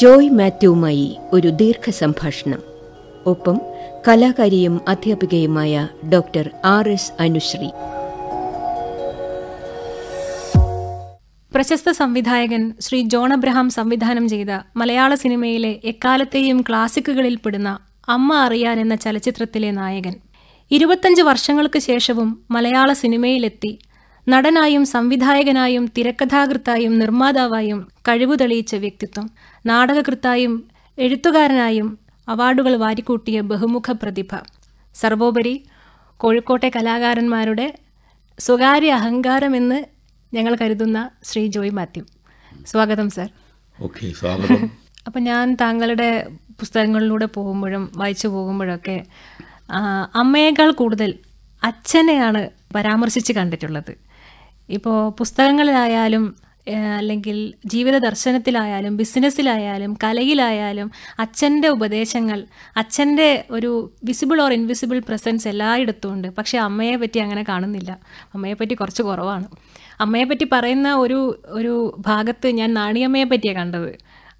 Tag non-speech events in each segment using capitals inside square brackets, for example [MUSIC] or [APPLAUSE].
ജോയ് മാത്യുവുമായി ഒരു ദീർഘ സംഭാഷണം ഒപ്പം കലാകാരിയും അധ്യാപികയുമായ ഡോക്ടർ ആർ എസ് അനുശ്രീ പ്രശസ്ത സംവിധായകൻ ശ്രീ ജോൺ അബ്രഹാം സംവിധാനം ചെയ്ത മലയാള സിനിമയിലെ എക്കാലത്തെയും ക്ലാസിക്കുകളിൽ പെടുന്ന അമ്മ അറിയാൻ എന്ന ചലച്ചിത്രത്തിലെ നായകൻ ഇരുപത്തഞ്ച് വർഷങ്ങൾക്ക് ശേഷവും മലയാള സിനിമയിലെത്തി നടനായും സംവിധായകനായും തിരക്കഥാകൃത്തായും നിർമ്മാതാവായും കഴിവു തെളിയിച്ച വ്യക്തിത്വം നാടകകൃത്തായും എഴുത്തുകാരനായും അവാർഡുകൾ വാരിക്കൂട്ടിയ ബഹുമുഖ പ്രതിഭ സർവോപരി കോഴിക്കോട്ടെ കലാകാരന്മാരുടെ സ്വകാര്യ അഹങ്കാരമെന്ന് ഞങ്ങൾ കരുതുന്ന ശ്രീ ജോയ് മാത്യു സ്വാഗതം സർ ഓക്കെ സ്വാഗതം [LAUGHS] അപ്പം ഞാൻ താങ്കളുടെ പുസ്തകങ്ങളിലൂടെ പോകുമ്പോഴും വായിച്ചു പോകുമ്പോഴൊക്കെ അമ്മയേക്കാൾ കൂടുതൽ അച്ഛനെയാണ് പരാമർശിച്ച് കണ്ടിട്ടുള്ളത് ഇപ്പോൾ പുസ്തകങ്ങളിലായാലും അല്ലെങ്കിൽ ജീവിത ദർശനത്തിലായാലും ബിസിനസ്സിലായാലും കലയിലായാലും അച്ഛൻ്റെ ഉപദേശങ്ങൾ അച്ഛൻ്റെ ഒരു വിസിബിൾ ഓർ ഇൻവിസിബിൾ പ്രസൻസ് എല്ലായിടത്തും ഉണ്ട് പക്ഷേ അമ്മയെ പറ്റി അങ്ങനെ കാണുന്നില്ല അമ്മയെ കുറച്ച് കുറവാണ് അമ്മയെ പറയുന്ന ഒരു ഒരു ഭാഗത്ത് ഞാൻ നാണിയമ്മയെ പറ്റിയാണ് കണ്ടത്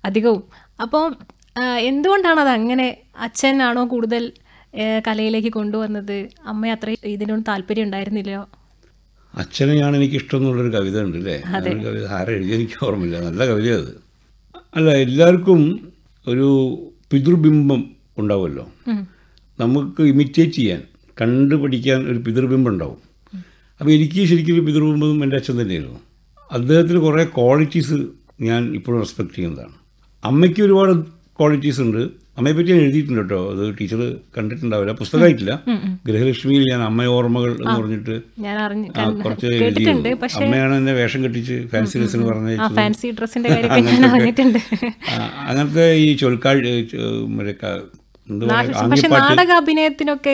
അധികവും അപ്പോൾ എന്തുകൊണ്ടാണ് അത് അങ്ങനെ അച്ഛനാണോ കൂടുതൽ കലയിലേക്ക് കൊണ്ടുവന്നത് അമ്മ അത്രയും ഇതിനോട് താല്പര്യം ഉണ്ടായിരുന്നില്ലയോ അച്ഛനെയാണ് എനിക്കിഷ്ടം എന്നുള്ളൊരു കവിത ഉണ്ട് അല്ലേ ഒരു കവിത എഴുതി എനിക്ക് ഓർമ്മയില്ല നല്ല കവിത അത് അല്ല എല്ലാവർക്കും ഒരു പിതൃബിംബം ഉണ്ടാവുമല്ലോ നമുക്ക് ഇമിറ്റേറ്റ് ചെയ്യാൻ കണ്ടുപിടിക്കാൻ ഒരു പിതൃബിംബം ഉണ്ടാവും അപ്പോൾ എനിക്ക് ശരിക്കും ഒരു പിതൃബിംബം എൻ്റെ അച്ഛൻ തന്നെയായിരുന്നു അദ്ദേഹത്തിന് കുറേ ക്വാളിറ്റീസ് ഞാൻ ഇപ്പോഴും റെസ്പെക്ട് ചെയ്യുന്നതാണ് അമ്മയ്ക്ക് ഒരുപാട് ക്വാളിറ്റീസ് ഉണ്ട് അമ്മയെപ്പറ്റി ഞാൻ എഴുതിയിട്ടുണ്ട് കേട്ടോ അത് ടീച്ചർ കണ്ടിട്ടുണ്ടാവില്ല പുസ്തകമായിട്ടില്ല ഗൃഹലക്ഷ്മിയിൽ ഞാൻ അമ്മ ഓർമ്മകൾ എന്ന് പറഞ്ഞിട്ട് കുറച്ച് എഴുതിയിട്ടുണ്ട് അമ്മയാണ് എന്നെ വേഷം കെട്ടിച്ച് ഫാൻസി ഡ്രസ് എന്ന് പറഞ്ഞ അങ്ങനത്തെ ഈ ചൊൽക്കാഴ്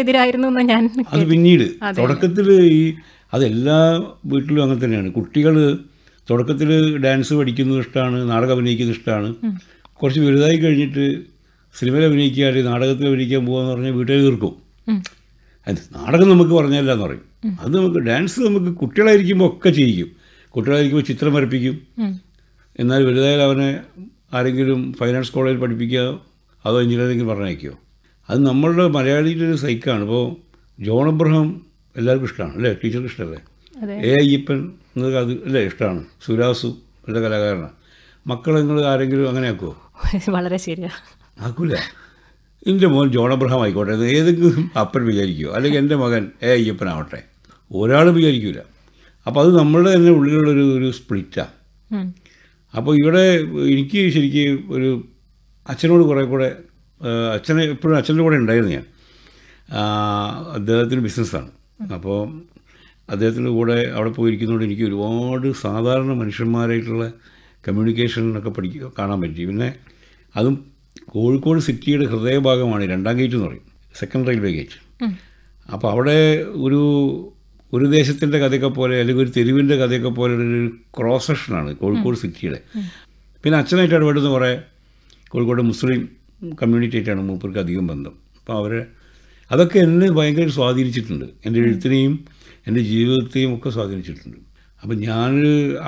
എതിരായിരുന്നു ഞാൻ അത് പിന്നീട് തുടക്കത്തിൽ ഈ അതെല്ലാ വീട്ടിലും അങ്ങനെ തന്നെയാണ് കുട്ടികൾ തുടക്കത്തിൽ ഡാൻസ് പഠിക്കുന്നത് ഇഷ്ടമാണ് നാടകം അഭിനയിക്കുന്നത് ഇഷ്ടമാണ് കുറച്ച് വലുതായി കഴിഞ്ഞിട്ട് സിനിമയിൽ അഭിനയിക്കുക അല്ലെങ്കിൽ നാടകത്തിൽ അഭിനയിക്കാൻ എന്ന് പറഞ്ഞാൽ വീട്ടിൽ തീർക്കും അത് നാടകം നമുക്ക് പറഞ്ഞല്ല എന്ന് പറയും അത് നമുക്ക് ഡാൻസ് നമുക്ക് കുട്ടികളായിരിക്കുമ്പോൾ ഒക്കെ ചെയ്യിക്കും കുട്ടികളായിരിക്കുമ്പോൾ ചിത്രം വരപ്പിക്കും എന്നാൽ വലുതായാലും അവനെ ആരെങ്കിലും ഫൈനാൻസ് കോളേജിൽ പഠിപ്പിക്കുക അതോ എഞ്ചിനീയറിംഗ് പറഞ്ഞയക്കുകയോ അത് നമ്മളുടെ മലയാളിയുടെ ഒരു സൈക്കാണ് ഇപ്പോൾ ജോൺ അബ്രഹാം എല്ലാവർക്കും ഇഷ്ടമാണ് അല്ലേ ടീച്ചർക്ക് ഇഷ്ടമല്ലേ എ അയ്യപ്പൻ എന്നൊക്കെ അത് അല്ലേ ഇഷ്ടമാണ് സുരാസു നല്ല കലാകാരനാണ് മക്കളെ നിങ്ങൾ ആരെങ്കിലും അങ്ങനെ [LAUGHS] വളരെ ശരിയാണ് ആക്കൂല എൻ്റെ മോൻ ജോൺ അബ്രഹാം ആയിക്കോട്ടെ എന്ന് ഏതെങ്കിലും അപ്പൻ വിചാരിക്കുമോ അല്ലെങ്കിൽ എൻ്റെ മകൻ എ അയ്യപ്പനാവട്ടെ ഒരാളും വിചാരിക്കൂല അപ്പോൾ അത് നമ്മളുടെ തന്നെ ഉള്ളിലുള്ളൊരു ഒരു സ്പ്ലിറ്റാണ് അപ്പോൾ ഇവിടെ എനിക്ക് ശരിക്കും ഒരു അച്ഛനോട് കുറേ കൂടെ അച്ഛനെ എപ്പോഴും അച്ഛൻ്റെ കൂടെ ഉണ്ടായിരുന്നു ഞാൻ അദ്ദേഹത്തിന് ബിസിനസ്സാണ് അപ്പോൾ അദ്ദേഹത്തിൻ്റെ കൂടെ അവിടെ പോയിരിക്കുന്നതുകൊണ്ട് എനിക്ക് ഒരുപാട് സാധാരണ മനുഷ്യന്മാരായിട്ടുള്ള കമ്മ്യൂണിക്കേഷനൊക്കെ പഠിക്കുക കാണാൻ പറ്റി പിന്നെ അതും കോഴിക്കോട് സിറ്റിയുടെ ഹൃദയഭാഗമാണ് രണ്ടാം ഗേറ്റ് എന്ന് പറയും സെക്കൻഡ് റെയിൽവേ ഗേറ്റ് അപ്പോൾ അവിടെ ഒരു ഒരു ദേശത്തിൻ്റെ കഥയൊക്കെ പോലെ അല്ലെങ്കിൽ ഒരു തെരുവിൻ്റെ കഥയൊക്കെ പോലെ ഒരു ക്രോസ് സെക്ഷനാണ് കോഴിക്കോട് സിറ്റിയുടെ പിന്നെ അച്ഛനായിട്ട് ഇടപെടുന്ന കുറേ കോഴിക്കോട് മുസ്ലിം ആയിട്ടാണ് മൂപ്പർക്ക് അധികം ബന്ധം അപ്പോൾ അവർ അതൊക്കെ എന്നെ ഭയങ്കര സ്വാധീനിച്ചിട്ടുണ്ട് എൻ്റെ എഴുത്തിനെയും എൻ്റെ ജീവിതത്തെയും ഒക്കെ സ്വാധീനിച്ചിട്ടുണ്ട് അപ്പം ഞാൻ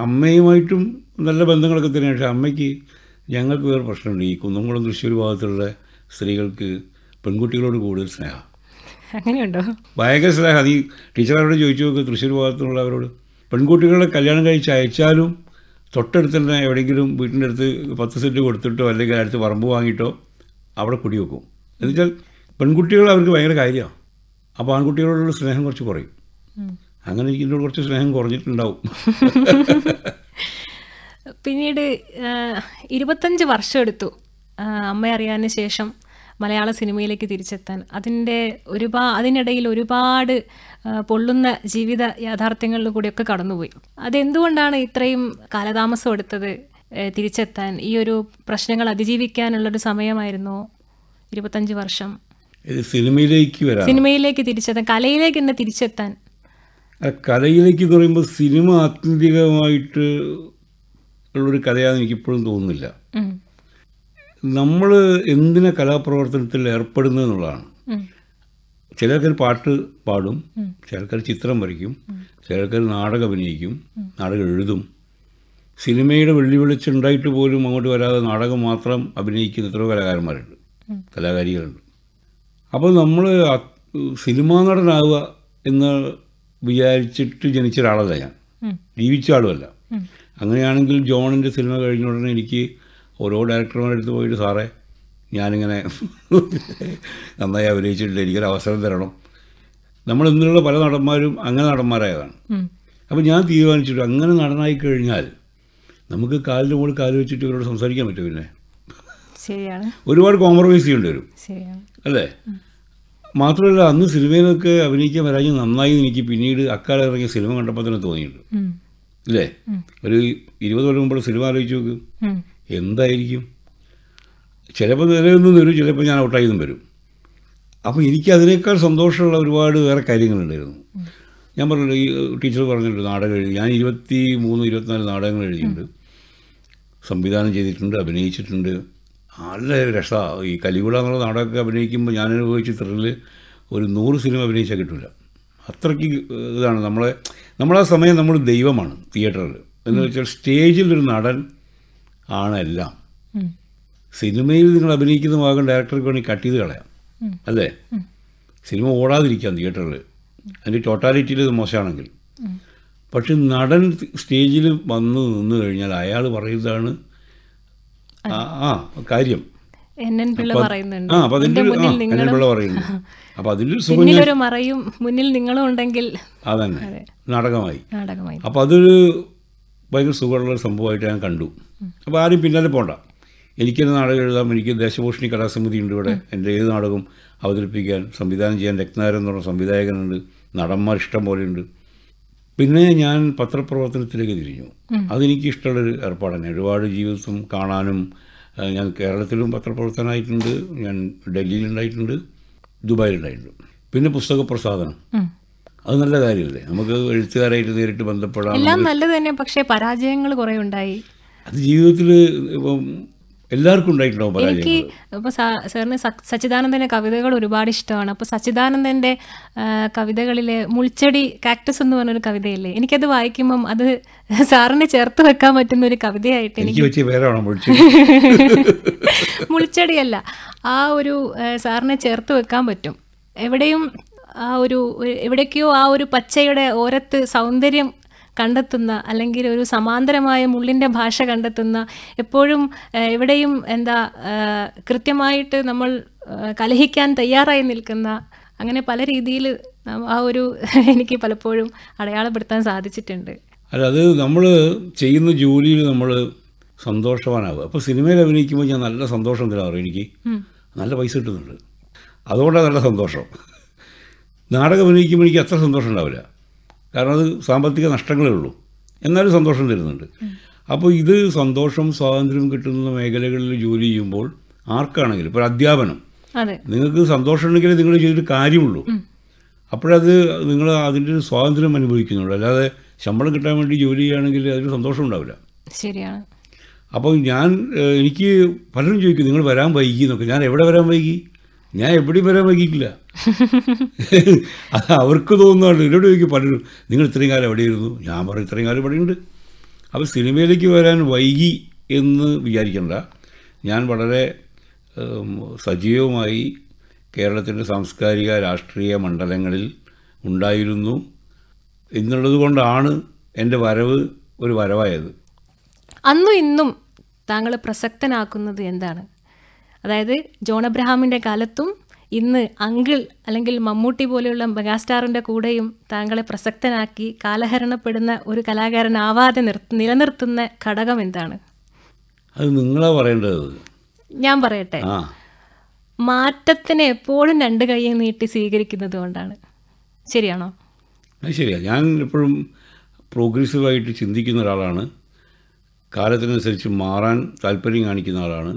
അമ്മയുമായിട്ടും നല്ല ബന്ധങ്ങളൊക്കെ തന്നെയാണ് പക്ഷേ അമ്മയ്ക്ക് ഞങ്ങൾക്ക് വേറെ പ്രശ്നമുണ്ട് ഈ കുന്നംകുളം തൃശ്ശൂർ ഭാഗത്തുള്ള സ്ത്രീകൾക്ക് പെൺകുട്ടികളോട് കൂടുതൽ സ്നേഹം അങ്ങനെയുണ്ടോ ഭയങ്കര സ്നേഹം ഈ ടീച്ചറോട് ചോദിച്ചു നോക്ക് തൃശ്ശൂർ ഭാഗത്തുള്ളവരോട് പെൺകുട്ടികളെ കല്യാണം കഴിച്ച് അയച്ചാലും തൊട്ടടുത്ത് തന്നെ എവിടെയെങ്കിലും വീട്ടിൻ്റെ അടുത്ത് പത്ത് സെൻറ്റ് കൊടുത്തിട്ടോ അല്ലെങ്കിൽ അടുത്ത് പറമ്പ് വാങ്ങിയിട്ടോ അവിടെ കുടിവെക്കും എന്നുവെച്ചാൽ പെൺകുട്ടികൾ അവർക്ക് ഭയങ്കര കാര്യമാണ് അപ്പോൾ ആൺകുട്ടികളോടുള്ള സ്നേഹം കുറച്ച് കുറയും അങ്ങനെ ഇതിനോട് കുറച്ച് സ്നേഹം കുറഞ്ഞിട്ടുണ്ടാവും [LAUGHS] പിന്നീട് ഇരുപത്തഞ്ച് വർഷം എടുത്തു അമ്മ അറിയാന് ശേഷം മലയാള സിനിമയിലേക്ക് തിരിച്ചെത്താൻ അതിൻ്റെ ഒരുപാ അതിനിടയിൽ ഒരുപാട് പൊള്ളുന്ന ജീവിത യാഥാർത്ഥ്യങ്ങളിൽ കൂടിയൊക്കെ കടന്നുപോയി അതെന്തുകൊണ്ടാണ് ഇത്രയും കാലതാമസം എടുത്തത് തിരിച്ചെത്താൻ ഈ ഒരു പ്രശ്നങ്ങൾ അതിജീവിക്കാനുള്ളൊരു സമയമായിരുന്നു ഇരുപത്തഞ്ച് വർഷം സിനിമയിലേക്ക് വരാം സിനിമയിലേക്ക് തിരിച്ചെത്താൻ കലയിലേക്ക് തന്നെ തിരിച്ചെത്താൻ കലയിലേക്ക് പറയുമ്പോൾ സിനിമ ആത്യന്തികമായിട്ട് ഉള്ളൊരു കലയാണെന്ന് എനിക്കിപ്പോഴും തോന്നുന്നില്ല നമ്മൾ എന്തിനാ കലാപ്രവർത്തനത്തിൽ ഏർപ്പെടുന്നത് എന്നുള്ളതാണ് ചില പാട്ട് പാടും ചില ചിത്രം വരയ്ക്കും ചില നാടകം അഭിനയിക്കും നാടകം എഴുതും സിനിമയുടെ വെള്ളി വെളിച്ചുണ്ടായിട്ട് പോലും അങ്ങോട്ട് വരാതെ നാടകം മാത്രം അഭിനയിക്കുന്ന എത്രയോ കലാകാരന്മാരുണ്ട് കലാകാരികളുണ്ട് അപ്പോൾ നമ്മൾ സിനിമാ നടനാവുക എന്ന് വിചാരിച്ചിട്ട് ജനിച്ച ഒരാളല്ല ഞാൻ ജീവിച്ച ആളുമല്ല അങ്ങനെയാണെങ്കിൽ ജോണിൻ്റെ സിനിമ കഴിഞ്ഞ ഉടനെ എനിക്ക് ഓരോ ഡയറക്ടർമാരുടെ അടുത്ത് പോയിട്ട് സാറേ ഞാനിങ്ങനെ നന്നായി അഭിനയിച്ചിട്ടുണ്ട് എനിക്കൊരു അവസരം തരണം നമ്മൾ ഇന്നുള്ള പല നടന്മാരും അങ്ങനെ നടന്മാരായതാണ് അപ്പോൾ ഞാൻ തീരുമാനിച്ചിട്ട് അങ്ങനെ നടനായി കഴിഞ്ഞാൽ നമുക്ക് കാലിൻ്റെ മുകളിൽ കാല് വെച്ചിട്ട് ഇവരോട് സംസാരിക്കാൻ പറ്റും പിന്നെ ശരിയാണ് ഒരുപാട് കോംപ്രമൈസ് ചെയ്യേണ്ടി വരും അല്ലേ മാത്രമല്ല അന്ന് സിനിമയിലൊക്കെ അഭിനയിക്കാൻ വരാഞ്ഞ് നന്നായി എനിക്ക് പിന്നീട് അക്കാലം ഇറങ്ങിയ സിനിമ കണ്ടപ്പോൾ തന്നെ തോന്നിയിട്ടുണ്ട് അല്ലേ ഒരു ഇരുപത് കൊല്ലം മുമ്പ് സിനിമ ആലോചിച്ച് നോക്ക് എന്തായിരിക്കും ചിലപ്പോൾ നിലനിന്നും വരും ചിലപ്പോൾ ഞാൻ ഔട്ടായി നിന്നും വരും അപ്പോൾ എനിക്ക് അതിനേക്കാൾ സന്തോഷമുള്ള ഒരുപാട് വേറെ കാര്യങ്ങളുണ്ടായിരുന്നു ഞാൻ പറഞ്ഞു ഈ ടീച്ചർ പറഞ്ഞിട്ടുണ്ട് നാടകം എഴുതി ഞാൻ ഇരുപത്തി മൂന്ന് ഇരുപത്തിനാല് നാടകങ്ങൾ എഴുതിയിട്ടുണ്ട് സംവിധാനം ചെയ്തിട്ടുണ്ട് അഭിനയിച്ചിട്ടുണ്ട് നല്ല രസ ഈ കലികുള എന്നുള്ള നാടകമൊക്കെ അഭിനയിക്കുമ്പോൾ ഞാൻ അനുഭവിച്ച ത്രില്ല് ഒരു നൂറ് സിനിമ അഭിനയിച്ചാൽ കിട്ടില്ല അത്രയ്ക്ക് ഇതാണ് നമ്മളെ നമ്മൾ ആ സമയം നമ്മൾ ദൈവമാണ് തിയേറ്ററിൽ എന്ന് വെച്ചാൽ സ്റ്റേജിൽ ഒരു നടൻ എല്ലാം സിനിമയിൽ നിങ്ങൾ അഭിനയിക്കുന്ന ഭാഗം ഡയറക്ടർക്ക് വേണമെങ്കിൽ കട്ട് ചെയ്ത് കളയാം അല്ലേ സിനിമ ഓടാതിരിക്കാം തിയേറ്ററിൽ അതിൻ്റെ ടോട്ടാലിറ്റിയിൽ ഇത് മോശമാണെങ്കിൽ പക്ഷെ നടൻ സ്റ്റേജിൽ വന്ന് നിന്ന് കഴിഞ്ഞാൽ അയാൾ പറയുന്നതാണ് ആ കാര്യം ആ അപ്പം അതിൻ്റെ ആ കന്നൻ പിള്ള പറയുന്നു [LAUGHS] അപ്പോൾ അതിലൊരു സുഖം പിന്നിലൊരു മറയും മുന്നിൽ നിങ്ങളും ഉണ്ടെങ്കിൽ അതന്നെ നാടകമായി നാടകമായി അപ്പോൾ അതൊരു ഭയങ്കര സുഖമുള്ള സംഭവമായിട്ട് ഞാൻ കണ്ടു അപ്പോൾ ആരും പിന്നാലെ പോകണ്ട എനിക്കെന്ന് നാടകം എഴുതാം എനിക്ക് ദേശഭൂഷണി കലാസമിതി ഉണ്ട് ഇവിടെ എൻ്റെ ഏത് നാടകം അവതരിപ്പിക്കാൻ സംവിധാനം ചെയ്യാൻ രക്തനാരൻ എന്ന് പറഞ്ഞ സംവിധായകനുണ്ട് നടന്മാർ ഇഷ്ടം പോലെയുണ്ട് പിന്നെ ഞാൻ പത്രപ്രവർത്തനത്തിലേക്ക് തിരിഞ്ഞു അതെനിക്ക് ഇഷ്ടമുള്ളൊരു ഏർപ്പാടാണ് ഒരുപാട് ജീവിതം കാണാനും ഞാൻ കേരളത്തിലും പത്രപ്രവർത്തനമായിട്ടുണ്ട് ഞാൻ ഡൽഹിയിലുണ്ടായിട്ടുണ്ട് ദുബായിലുണ്ടായിരുന്നു പിന്നെ പുസ്തക പ്രസാധനം അത് നല്ല കാര്യമല്ലേ നമുക്ക് എഴുത്തുകാരായിട്ട് നേരിട്ട് ബന്ധപ്പെടാം എല്ലാം നല്ലത് തന്നെ പക്ഷേ പരാജയങ്ങൾ കുറെ ഉണ്ടായി അത് ജീവിതത്തിൽ ഇപ്പം എല്ലാവർക്കും ഉണ്ടായിട്ടുണ്ടാവും എനിക്ക് ഇപ്പൊ സാറിന് സച്ചിദാനന്ദന്റെ കവിതകൾ ഒരുപാട് ഇഷ്ടമാണ് അപ്പൊ സച്ചിദാനന്ദന്റെ കവിതകളിലെ മുൾച്ചെടി കാക്ടസ് എന്ന് പറഞ്ഞൊരു കവിതയല്ലേ എനിക്കത് വായിക്കുമ്പം അത് സാറിനെ ചേർത്ത് വെക്കാൻ പറ്റുന്ന ഒരു കവിതയായിട്ട് എനിക്ക് [LAUGHS] മുൾച്ചെടിയല്ല ആ ഒരു സാറിനെ ചേർത്ത് വെക്കാൻ പറ്റും എവിടെയും ആ ഒരു എവിടേക്കോ ആ ഒരു പച്ചയുടെ ഓരത്ത് സൗന്ദര്യം കണ്ടെത്തുന്ന അല്ലെങ്കിൽ ഒരു സമാന്തരമായ മുള്ളിൻ്റെ ഭാഷ കണ്ടെത്തുന്ന എപ്പോഴും എവിടെയും എന്താ കൃത്യമായിട്ട് നമ്മൾ കലഹിക്കാൻ തയ്യാറായി നിൽക്കുന്ന അങ്ങനെ പല രീതിയിൽ ആ ഒരു [LAUGHS] എനിക്ക് പലപ്പോഴും അടയാളപ്പെടുത്താൻ സാധിച്ചിട്ടുണ്ട് അല്ല അത് നമ്മൾ ചെയ്യുന്ന ജോലിയിൽ നമ്മൾ സന്തോഷവാനാവുക അപ്പോൾ സിനിമയിൽ അഭിനയിക്കുമ്പോൾ ഞാൻ നല്ല സന്തോഷം തരാറ് എനിക്ക് നല്ല പൈസ കിട്ടുന്നുണ്ട് അതുകൊണ്ടാണ് നല്ല സന്തോഷം നാടകം അഭിനയിക്കുമ്പോൾ എനിക്ക് അത്ര സന്തോഷം ഉണ്ടാവില്ല കാരണം അത് സാമ്പത്തിക നഷ്ടങ്ങളേ ഉള്ളൂ എന്നാലും സന്തോഷം തരുന്നുണ്ട് അപ്പോൾ ഇത് സന്തോഷം സ്വാതന്ത്ര്യം കിട്ടുന്ന മേഖലകളിൽ ജോലി ചെയ്യുമ്പോൾ ആർക്കാണെങ്കിലും ഇപ്പോൾ അധ്യാപനം നിങ്ങൾക്ക് സന്തോഷം ഉണ്ടെങ്കിൽ നിങ്ങൾ ചെയ്തിട്ട് കാര്യമുള്ളൂ അപ്പോഴത് നിങ്ങൾ അതിൻ്റെ ഒരു സ്വാതന്ത്ര്യം അനുഭവിക്കുന്നുള്ളൂ അല്ലാതെ ശമ്പളം കിട്ടാൻ വേണ്ടി ജോലി ചെയ്യുകയാണെങ്കിൽ അതിന് സന്തോഷം ഉണ്ടാവില്ല ശരിയാണ് അപ്പോൾ ഞാൻ എനിക്ക് പലരും ചോദിക്കും നിങ്ങൾ വരാൻ വൈകി എന്നൊക്കെ ഞാൻ എവിടെ വരാൻ വൈകി ഞാൻ എവിടെയും വരാൻ വൈകിയിട്ടില്ല [LAUGHS] അത് അവർക്ക് തോന്നുന്നതാണ് എന്നോട് ചോദിക്കും പലരും നിങ്ങൾ ഇത്രയും കാലം ഇരുന്നു ഞാൻ പറയും ഇത്രയും കാലം ഉണ്ട് അപ്പോൾ സിനിമയിലേക്ക് വരാൻ വൈകി എന്ന് വിചാരിക്കണ്ട ഞാൻ വളരെ സജീവമായി കേരളത്തിൻ്റെ സാംസ്കാരിക രാഷ്ട്രീയ മണ്ഡലങ്ങളിൽ ഉണ്ടായിരുന്നു എന്നുള്ളത് കൊണ്ടാണ് എൻ്റെ വരവ് ഒരു വരവായത് അന്നും ഇന്നും താങ്കൾ പ്രസക്തനാക്കുന്നത് എന്താണ് അതായത് ജോൺ അബ്രഹാമിൻ്റെ കാലത്തും ഇന്ന് അങ്കിൾ അല്ലെങ്കിൽ മമ്മൂട്ടി പോലെയുള്ള മെഗാസ്റ്റാറിൻ്റെ കൂടെയും താങ്കളെ പ്രസക്തനാക്കി കാലഹരണപ്പെടുന്ന ഒരു കലാകാരനാവാതെ നിർ നിലനിർത്തുന്ന ഘടകം എന്താണ് അത് നിങ്ങളാ പറയേണ്ടത് ഞാൻ പറയട്ടെ മാറ്റത്തിന് എപ്പോഴും രണ്ട് കൈയും നീട്ടി സ്വീകരിക്കുന്നത് കൊണ്ടാണ് ശരിയാണോ അത് ശരിയാ ഞാൻ എപ്പോഴും പ്രോഗ്രസീവായിട്ട് ചിന്തിക്കുന്ന ഒരാളാണ് കാലത്തിനനുസരിച്ച് മാറാൻ താല്പര്യം കാണിക്കുന്ന ആളാണ്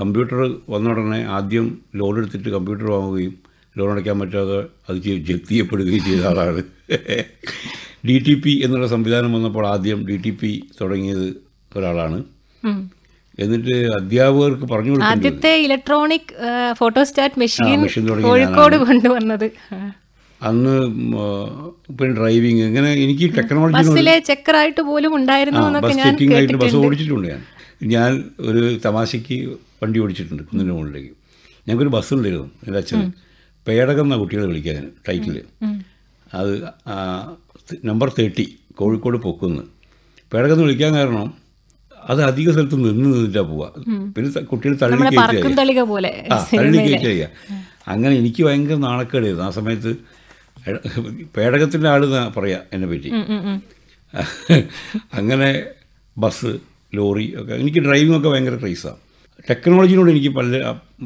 കമ്പ്യൂട്ടർ വന്ന ഉടനെ ആദ്യം ലോൺ എടുത്തിട്ട് കമ്പ്യൂട്ടർ വാങ്ങുകയും ലോൺ അടയ്ക്കാൻ പറ്റാതെ അത് ജപ്തി ചെയ്യപ്പെടുകയും ചെയ്ത ആളാണ് ഡി ടി പി എന്നുള്ള സംവിധാനം വന്നപ്പോൾ ആദ്യം ഡി ടി പി തുടങ്ങിയത് ഒരാളാണ് എന്നിട്ട് അധ്യാപകർക്ക് പറഞ്ഞു ആദ്യത്തെ ഇലക്ട്രോണിക് ഫോട്ടോസ്റ്റാറ്റ് മെഷീൻ കോഴിക്കോട് കൊണ്ടുവന്നത് അന്ന് പിന്നെ ഡ്രൈവിംഗ് ഇങ്ങനെ എനിക്ക് ടെക്നോളജി ബസ്സിലെ ചെക്കറായിട്ട് പോലും ഉണ്ടായിരുന്നു ബസ് ഓടിച്ചിട്ടുണ്ട് ഞാൻ ഞാൻ ഒരു തമാശയ്ക്ക് വണ്ടി ഓടിച്ചിട്ടുണ്ട് കുന്നിൻ്റെ മുകളിലേക്ക് ഞങ്ങൾക്കൊരു ബസ്സുണ്ടായിരുന്നു എൻ്റെ അച്ഛൻ പേടകം എന്ന കുട്ടികളെ വിളിക്കാൻ ടൈറ്റിൽ അത് നമ്പർ തേർട്ടി കോഴിക്കോട് പൊക്കുന്ന് പേടകം എന്ന് വിളിക്കാൻ കാരണം അത് അധിക സ്ഥലത്ത് നിന്ന് നിന്നിട്ടാ പോവാ പിന്നെ കുട്ടികൾ തള്ളി തള്ളി കയറ്റി കഴിയുക അങ്ങനെ എനിക്ക് ഭയങ്കര നാണക്കേടായിരുന്നു ആ സമയത്ത് പേടകത്തിൻ്റെ ആൾ പറയാ എന്നെ പറ്റി [LAUGHS] അങ്ങനെ ബസ് ലോറി ഒക്കെ എനിക്ക് ഡ്രൈവിംഗ് ഒക്കെ ഭയങ്കര ക്രൈസാണ് ടെക്നോളജിനോട് എനിക്ക് പല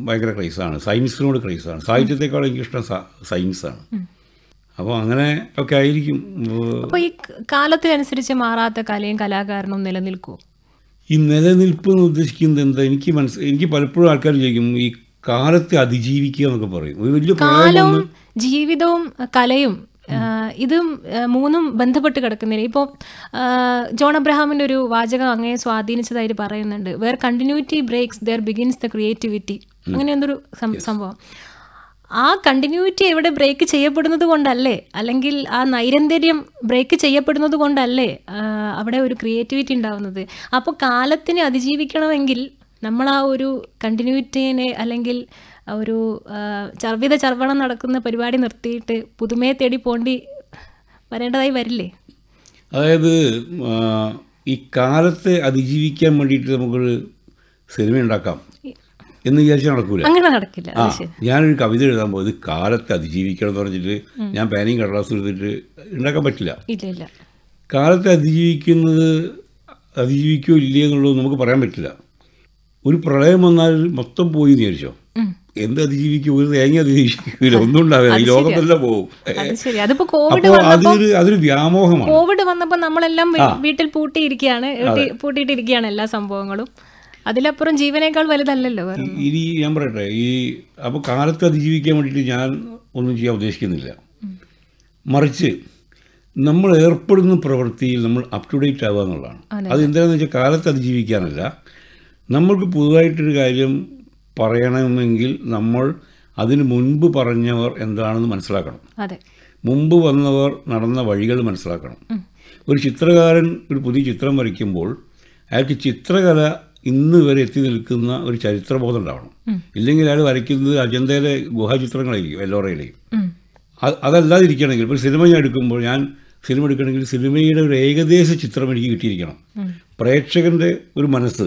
ഭയങ്കര ക്രൈസാണ് സയൻസിനോട് ക്രൈസാണ് സാഹിത്യത്തെക്കാളും എനിക്കിഷ്ടം സയൻസാണ് അപ്പോൾ അങ്ങനെ ഒക്കെ ആയിരിക്കും അപ്പോൾ ഈ കാലത്തിനനുസരിച്ച് മാറാത്ത കലയും കലാകാരനും നിലനിൽക്കുമോ ഈ നിലനിൽപ്പ് എന്ന് ഉദ്ദേശിക്കുന്നത് എന്താ എനിക്ക് മനസ്സ് എനിക്ക് പലപ്പോഴും ആൾക്കാർ ചോദിക്കും ഈ കാലത്തെ അതിജീവിക്കുക എന്നൊക്കെ പറയും ഒരു വലിയ കാലവും ജീവിതവും കലയും ഇതും മൂന്നും ബന്ധപ്പെട്ട് കിടക്കുന്നില്ല ഇപ്പോൾ ജോൺ അബ്രഹാമിൻ്റെ ഒരു വാചകം അങ്ങനെ സ്വാധീനിച്ചതായി പറയുന്നുണ്ട് where continuity breaks there begins the creativity അങ്ങനെ എന്തൊരു സംഭവം ആ കണ്ടിന്യൂറ്റി എവിടെ ബ്രേക്ക് ചെയ്യപ്പെടുന്നത് കൊണ്ടല്ലേ അല്ലെങ്കിൽ ആ നൈരന്തര്യം ബ്രേക്ക് ചെയ്യപ്പെടുന്നത് കൊണ്ടല്ലേ അവിടെ ഒരു ക്രിയേറ്റിവിറ്റി ഉണ്ടാവുന്നത് അപ്പോൾ കാലത്തിനെ അതിജീവിക്കണമെങ്കിൽ നമ്മൾ ആ ഒരു കണ്ടിന്യൂറ്റിനെ അല്ലെങ്കിൽ ഒരു ചർവിത ചർവണം നടക്കുന്ന പരിപാടി നിർത്തിയിട്ട് പുതുമയെ തേടി പോണ്ടി വരേണ്ടതായി വരില്ലേ അതായത് ഈ കാലത്തെ അതിജീവിക്കാൻ വേണ്ടിയിട്ട് നമുക്കൊരു സിനിമ ഉണ്ടാക്കാം എന്ന് വിചാരിച്ചാൽ നടക്കൂല അങ്ങനെ നടക്കില്ല ഞാനൊരു കവിത എഴുതാൻ പോയത് കാലത്തെ അതിജീവിക്കണം എന്ന് പറഞ്ഞിട്ട് ഞാൻ പേനയും കടലാസ് എടുത്തിട്ട് ഉണ്ടാക്കാൻ പറ്റില്ല കാലത്തെ അതിജീവിക്കുന്നത് അതിജീവിക്കോ ഇല്ലേ എന്നുള്ളത് നമുക്ക് പറയാൻ പറ്റില്ല ഒരു പ്രളയം വന്നാൽ മൊത്തം പോയി എന്ന് വിചാരിച്ചോ എന്ത് അതിജീവിക്കും ഒരു തേങ്ങ അതിജീവിക്കില്ല ഒന്നും ഉണ്ടാവില്ല ഈ ലോകം തന്നെ പോകും അതൊരു അതൊരു വ്യാമോഹമാണ് കോവിഡ് വന്നപ്പോൾ നമ്മളെല്ലാം വീട്ടിൽ പൂട്ടിയിരിക്കുകയാണ് പൂട്ടിയിട്ടിരിക്കുകയാണ് എല്ലാ സംഭവങ്ങളും അതിലപ്പുറം ജീവനേക്കാൾ വലുതല്ലല്ലോ ഇനി ഞാൻ പറയട്ടെ ഈ അപ്പോൾ കാലത്ത് അതിജീവിക്കാൻ വേണ്ടിയിട്ട് ഞാൻ ഒന്നും ചെയ്യാൻ ഉദ്ദേശിക്കുന്നില്ല മറിച്ച് നമ്മൾ ഏർപ്പെടുന്ന പ്രവൃത്തിയിൽ നമ്മൾ അപ് ടു ഡേറ്റ് ആവുക എന്നുള്ളതാണ് അത് എന്താണെന്ന് വെച്ചാൽ കാലത്ത് അതിജീവിക്കാനല്ല നമ്മൾക്ക് പുതുതായിട്ടൊരു കാര്യം പറയണമെങ്കിൽ നമ്മൾ അതിന് മുൻപ് പറഞ്ഞവർ എന്താണെന്ന് മനസ്സിലാക്കണം മുമ്പ് വന്നവർ നടന്ന വഴികൾ മനസ്സിലാക്കണം ഒരു ചിത്രകാരൻ ഒരു പുതിയ ചിത്രം വരയ്ക്കുമ്പോൾ അയാൾക്ക് ചിത്രകല ഇന്ന് വരെ എത്തി നിൽക്കുന്ന ഒരു ചരിത്രബോധം ഉണ്ടാവണം ഇല്ലെങ്കിൽ അയാൾ വരയ്ക്കുന്നത് അജന്തയിലെ ഗുഹാചിത്രങ്ങളായിരിക്കും എല്ലോറയിലെയും അതല്ലാതെ ഇരിക്കണമെങ്കിൽ ഇപ്പോൾ സിനിമ ഞാൻ എടുക്കുമ്പോൾ ഞാൻ സിനിമ എടുക്കണമെങ്കിൽ സിനിമയുടെ ഒരു ഏകദേശ ചിത്രം എനിക്ക് കിട്ടിയിരിക്കണം പ്രേക്ഷകന്റെ ഒരു മനസ്സ്